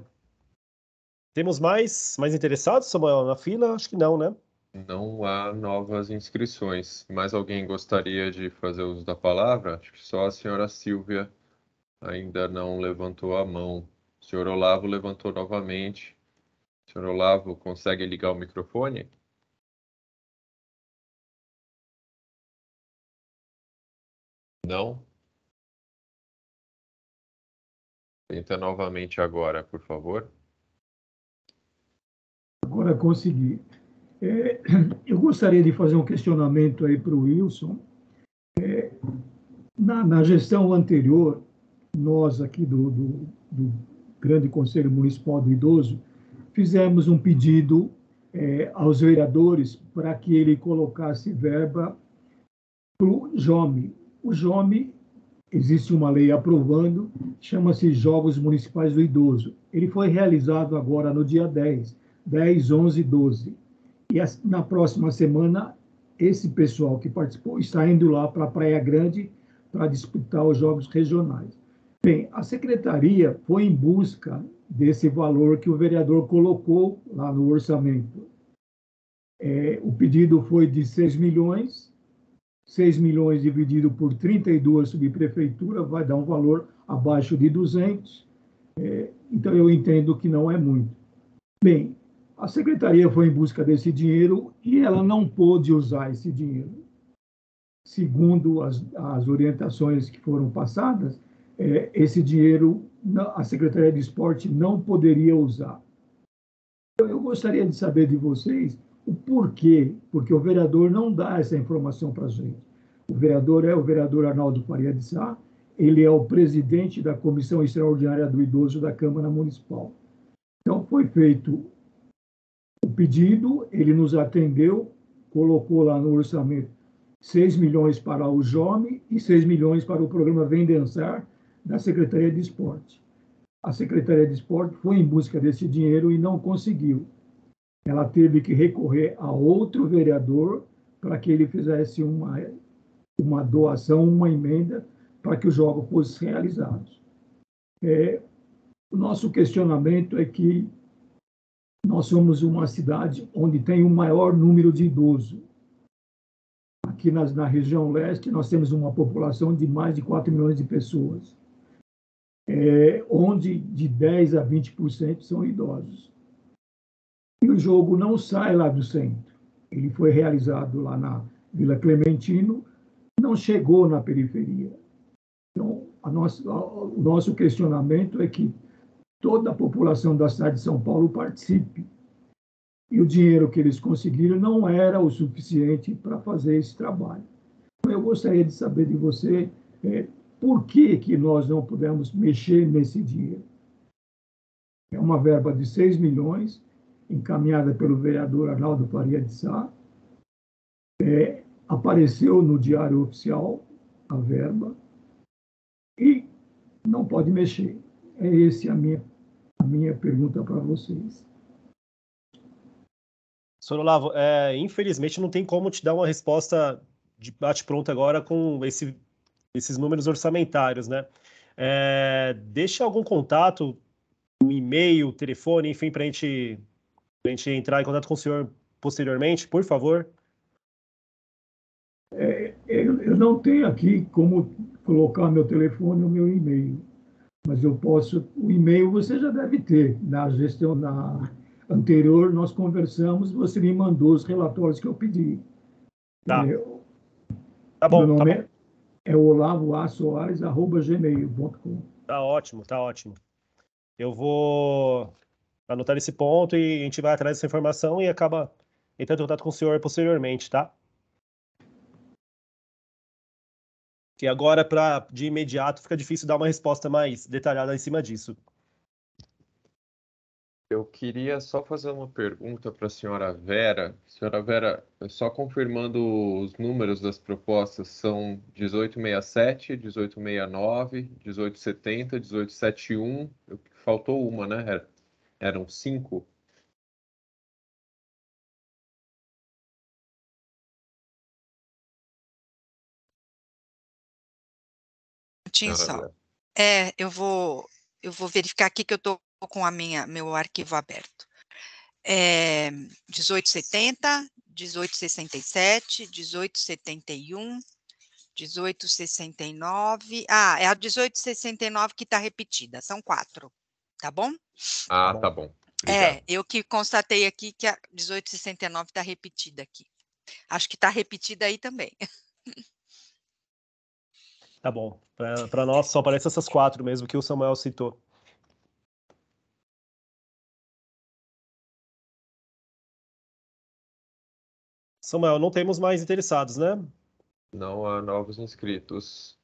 Temos mais, mais interessados, Samuel, na fila? Acho que não, né? Não há novas inscrições. Mais alguém gostaria de fazer uso da palavra? Acho que só a senhora Silvia ainda não levantou a mão. O senhor Olavo levantou novamente. O senhor Olavo, consegue ligar o microfone? Não? Tenta novamente agora, por favor. Agora consegui. É, eu gostaria de fazer um questionamento aí para o Wilson. É, na, na, gestão anterior, nós aqui do, do, do, Grande Conselho Municipal do Idoso fizemos um pedido é, aos vereadores para que ele colocasse verba para o JOME, o JOME, existe uma lei aprovando, chama-se Jogos Municipais do Idoso. Ele foi realizado agora no dia 10, 10, 11 12. E na próxima semana, esse pessoal que participou está indo lá para a Praia Grande para disputar os Jogos Regionais. Bem, a secretaria foi em busca desse valor que o vereador colocou lá no orçamento. É, o pedido foi de 6 milhões 6 milhões dividido por 32 subprefeituras vai dar um valor abaixo de 200. É, então, eu entendo que não é muito. Bem, a secretaria foi em busca desse dinheiro e ela não pôde usar esse dinheiro. Segundo as, as orientações que foram passadas, é, esse dinheiro a Secretaria de Esporte não poderia usar. Eu, eu gostaria de saber de vocês o porquê? Porque o vereador não dá essa informação para a gente. O vereador é o vereador Arnaldo Faria de Sá, ele é o presidente da Comissão Extraordinária do Idoso da Câmara Municipal. Então, foi feito o pedido, ele nos atendeu, colocou lá no orçamento 6 milhões para o JOME e 6 milhões para o programa Vendensar da Secretaria de Esporte. A Secretaria de Esporte foi em busca desse dinheiro e não conseguiu ela teve que recorrer a outro vereador para que ele fizesse uma, uma doação, uma emenda, para que os jogos fossem realizados. É, o nosso questionamento é que nós somos uma cidade onde tem o um maior número de idosos. Aqui na, na região leste, nós temos uma população de mais de 4 milhões de pessoas, é, onde de 10 a 20% são idosos. E o jogo não sai lá do centro. Ele foi realizado lá na Vila Clementino, não chegou na periferia. Então, nossa, o nosso questionamento é que toda a população da cidade de São Paulo participe. E o dinheiro que eles conseguiram não era o suficiente para fazer esse trabalho. Então, eu gostaria de saber de você é, por que, que nós não pudemos mexer nesse dinheiro. É uma verba de 6 milhões encaminhada pelo vereador Arnaldo Faria de Sá, é, apareceu no Diário Oficial a verba e não pode mexer. É essa a minha, a minha pergunta para vocês. Senhor Olavo, é, infelizmente não tem como te dar uma resposta de bate-pronto agora com esse, esses números orçamentários, né? É, algum contato, um e-mail, telefone, enfim, para a gente a gente entrar em contato com o senhor posteriormente, por favor? É, é, eu não tenho aqui como colocar meu telefone ou meu e-mail, mas eu posso. O e-mail você já deve ter. Na gestão na anterior nós conversamos, você me mandou os relatórios que eu pedi. Tá. Eu, é, tá bom. Meu tá nome tá bom. é, é olavoasoares@gmail.com. Tá ótimo, tá ótimo. Eu vou anotar esse ponto e a gente vai atrás dessa informação e acaba entrando em contato com o senhor posteriormente, tá? Que agora, pra, de imediato, fica difícil dar uma resposta mais detalhada em cima disso. Eu queria só fazer uma pergunta para a senhora Vera. Senhora Vera, só confirmando os números das propostas, são 1867, 1869, 1870, 1871. Faltou uma, né, Hera? eram cinco. Tinha É, eu vou, eu vou verificar aqui que eu estou com a minha, meu arquivo aberto. É, 1870, 1867, 1871, 1869. Ah, é a 1869 que está repetida, são quatro tá bom? Ah, tá bom. Tá é, Obrigado. É, eu que constatei aqui que a 1869 está repetida aqui. Acho que está repetida aí também. [laughs] Tá bom. Para nós só aparecem essas quatro mesmo que o Samuel citou. Samuel, não temos mais interessados, né? Não há novos inscritos.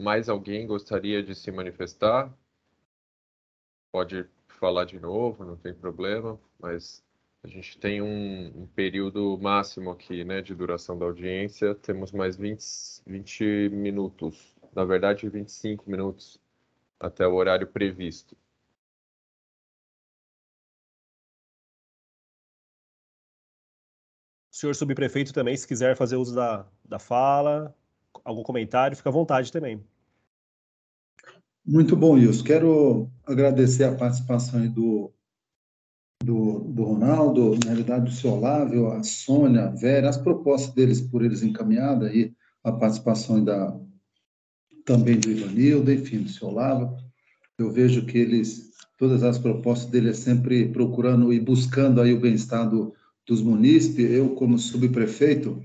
Mais alguém gostaria de se manifestar? pode falar de novo, não tem problema, mas a gente tem um, um período máximo aqui, né, de duração da audiência, temos mais 20, 20 minutos, na verdade 25 minutos até o horário previsto. senhor subprefeito também, se quiser fazer uso da, da fala, algum comentário, fica à vontade também. Muito bom, Wilson. Quero agradecer a participação do, do, do, Ronaldo, na realidade do seu Olávio, a Sônia, a Vera, as propostas deles por eles encaminhadas aí, a participação da, também do Ivanildo, enfim, do seu Olávio. Eu vejo que eles, todas as propostas dele é sempre procurando e buscando aí o bem-estar do, dos munícipes. Eu, como subprefeito,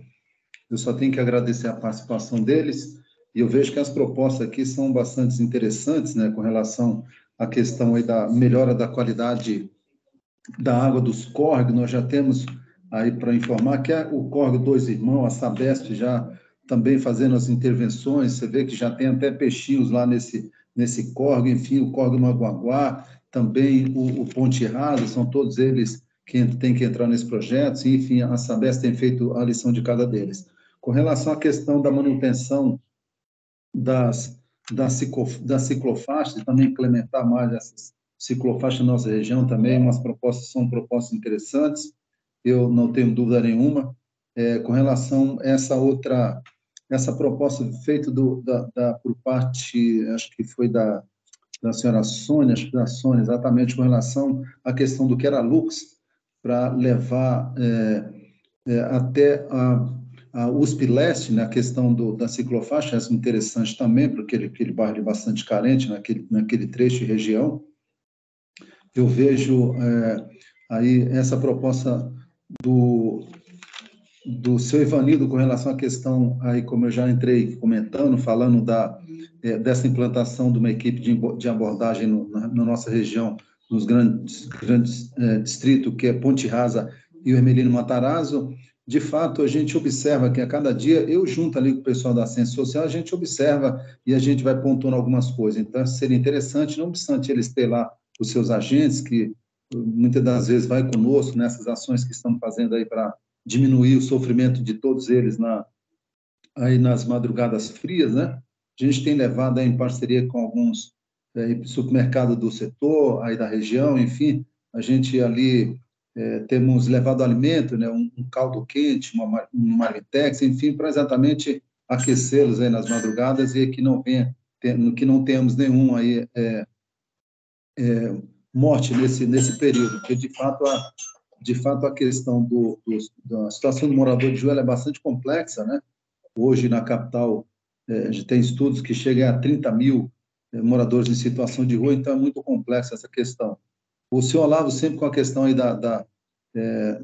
eu só tenho que agradecer a participação deles e eu vejo que as propostas aqui são bastante interessantes, né, com relação à questão aí da melhora da qualidade da água dos córregos. Nós já temos aí para informar que é o córrego Dois Irmãos, a Sabesp já também fazendo as intervenções. Você vê que já tem até peixinhos lá nesse nesse córrego, enfim, o córrego Maguaguá, também o, o Ponte Rasa, são todos eles que têm que entrar nesse projeto, enfim, a Sabesp tem feito a lição de cada deles. Com relação à questão da manutenção das, das, ciclo, das ciclofaixas, também implementar mais essas ciclofaixas na nossa região também, umas propostas, são propostas interessantes, eu não tenho dúvida nenhuma, é, com relação a essa outra, essa proposta feita do, da, da, por parte, acho que foi da, da senhora Sônia, acho que da Sônia, exatamente com relação à questão do que era Lux, para levar é, é, até a a USP Leste, na né, questão do, da ciclofaixa, é interessante também, porque aquele, aquele bairro bastante carente, naquele, naquele trecho e região. Eu vejo é, aí essa proposta do, do seu Ivanildo com relação à questão, aí como eu já entrei comentando, falando da, é, dessa implantação de uma equipe de, de abordagem no, na, na, nossa região, nos grandes, grandes é, distritos, que é Ponte Rasa e o Hermelino Matarazzo, de fato, a gente observa que a cada dia, eu junto ali com o pessoal da ciência social, a gente observa e a gente vai pontuando algumas coisas. Então, seria interessante, não obstante eles ter lá os seus agentes, que eh, muitas das vezes vai conosco nessas ações que estamos fazendo aí para diminuir o sofrimento de todos eles na, aí nas madrugadas frias, né? A gente tem levado em parceria com alguns é, eh, supermercados do setor, aí da região, enfim, a gente ali é, temos levado alimento, né, um, um caldo quente, uma, um marmitex, enfim, para exatamente aquecê-los aí nas madrugadas e que não venha, que não temos nenhum aí é, é, morte nesse nesse período, porque de fato a de fato a questão do, do da situação do morador de rua é bastante complexa, né? Hoje na capital é, tem estudos que chegam a 30 mil é, moradores em situação de rua, então é muito complexa essa questão. O senhor Olavo sempre com a questão aí da, da, é,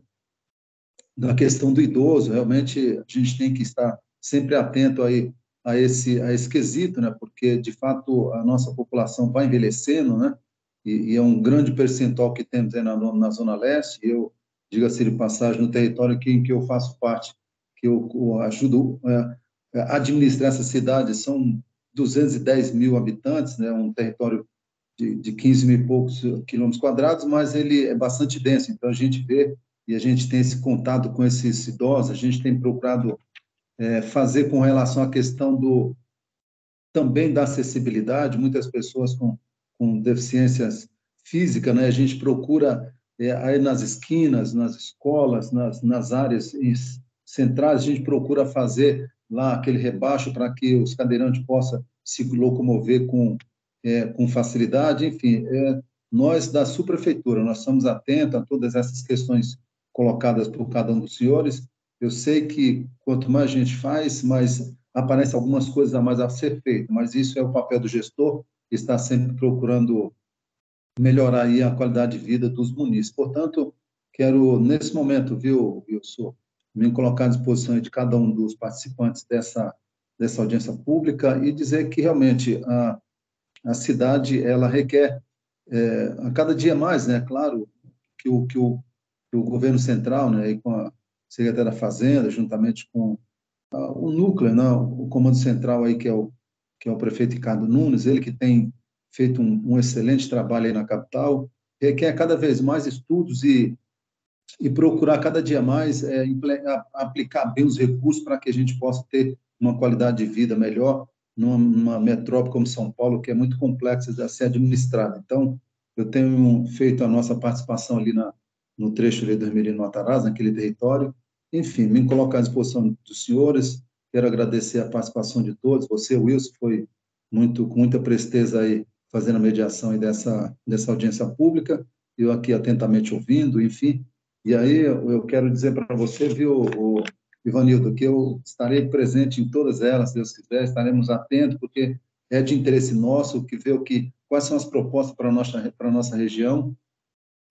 da questão do idoso, realmente a gente tem que estar sempre atento aí a esse, a esse quesito, né? porque, de fato, a nossa população vai envelhecendo, né? e, e é um grande percentual que temos aí na, na Zona Leste, eu, diga-se de passagem, no território que, em que eu faço parte, que eu, eu ajudo é, a é, administrar essa cidade, são 210 mil habitantes, né? um território de, de 15 mil e poucos quilômetros quadrados, mas ele é bastante denso, então a gente vê e a gente tem esse contato com esses idosos, a gente tem procurado é, fazer com relação à questão do também da acessibilidade, muitas pessoas com, com deficiências físicas, né? a gente procura é, aí nas esquinas, nas escolas, nas, nas áreas centrais, a gente procura fazer lá aquele rebaixo para que os cadeirantes possam se locomover com, é, com facilidade. Enfim, é, nós da subprefeitura, nós estamos atentos a todas essas questões colocadas por cada um dos senhores. Eu sei que quanto mais a gente faz, mais aparecem algumas coisas a mais a ser feito, mas isso é o papel do gestor, que está sempre procurando melhorar aí a qualidade de vida dos munícipes. Portanto, quero, nesse momento, viu, Wilson, me colocar à disposição de cada um dos participantes dessa, dessa audiência pública e dizer que realmente a, a cidade ela requer é, a cada dia mais, né? Claro que o que o, que o governo central, né, e com a secretaria da Fazenda, juntamente com a, o núcleo, não né, o comando central aí que é o que é o prefeito Ricardo Nunes, ele que tem feito um, um excelente trabalho aí na capital, requer cada vez mais estudos e e procurar cada dia mais é, aplicar bem os recursos para que a gente possa ter uma qualidade de vida melhor numa metrópole como São Paulo, que é muito complexa de ser administrada. Então, eu tenho feito a nossa participação ali na, no trecho ali do no Ataraz, naquele território. Enfim, me colocar à disposição dos senhores, quero agradecer a participação de todos. Você, Wilson, foi muito com muita presteza aí fazendo a mediação aí dessa dessa audiência pública. Eu aqui atentamente ouvindo, enfim. E aí eu quero dizer para você, viu, o, Ivanildo, que eu estarei presente em todas elas, se Deus quiser, estaremos atentos, porque é de interesse nosso que ver o que, quais são as propostas para a nossa, para a nossa região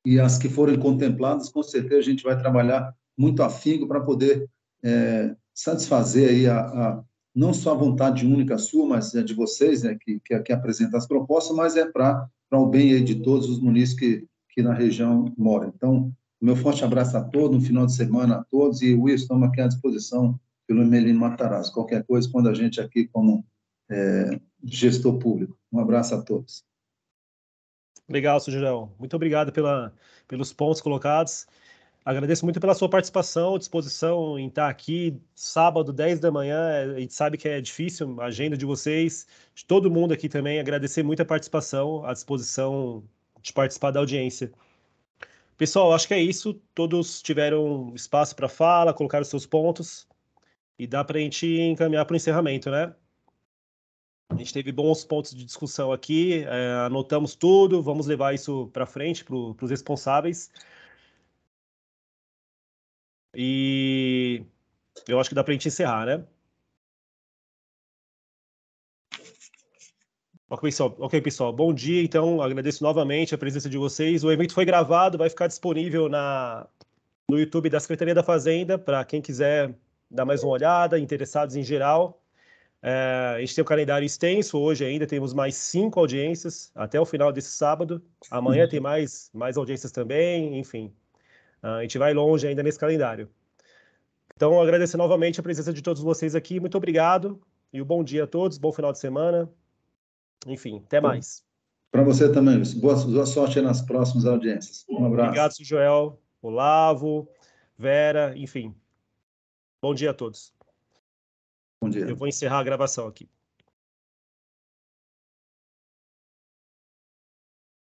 e as que forem contempladas, com certeza a gente vai trabalhar muito afinco para poder é, satisfazer aí a, a, não só a vontade única sua, mas é de vocês, né, que, que, que apresenta as propostas, mas é para o bem de todos os munícipes que, que na região moram. Então, meu forte abraço a todos, um final de semana a todos, e Will, estamos aqui à disposição pelo Melino Matarazzo. Qualquer coisa, quando a gente aqui como é, gestor público. Um abraço a todos. Legal, Sujirão. Muito obrigado pela, pelos pontos colocados. Agradeço muito pela sua participação, disposição em estar aqui sábado, 10 da manhã. É, a gente sabe que é difícil a agenda de vocês, de todo mundo aqui também. Agradecer muito a participação, a disposição de participar da audiência. Pessoal, acho que é isso. Todos tiveram espaço para fala, colocaram seus pontos e dá para a gente encaminhar para o encerramento, né? A gente teve bons pontos de discussão aqui, é, anotamos tudo, vamos levar isso para frente para os responsáveis. E eu acho que dá para a gente encerrar, né? Ok pessoal. ok, pessoal. Bom dia, então. Agradeço novamente a presença de vocês. O evento foi gravado, vai ficar disponível na, no YouTube da Secretaria da Fazenda, para quem quiser dar mais uma olhada, interessados em geral. É, a gente tem um calendário extenso hoje ainda, temos mais cinco audiências até o final desse sábado. Amanhã uhum. tem mais, mais audiências também, enfim. Ah, a gente vai longe ainda nesse calendário. Então, agradeço novamente a presença de todos vocês aqui. Muito obrigado e um bom dia a todos, bom final de semana. Enfim, até mais. Para você também, Boa, boa sorte nas próximas audiências. Um abraço. Obrigado, Joel, Olavo, Vera, enfim. Bom dia a todos. Bom dia. Eu vou encerrar a gravação aqui.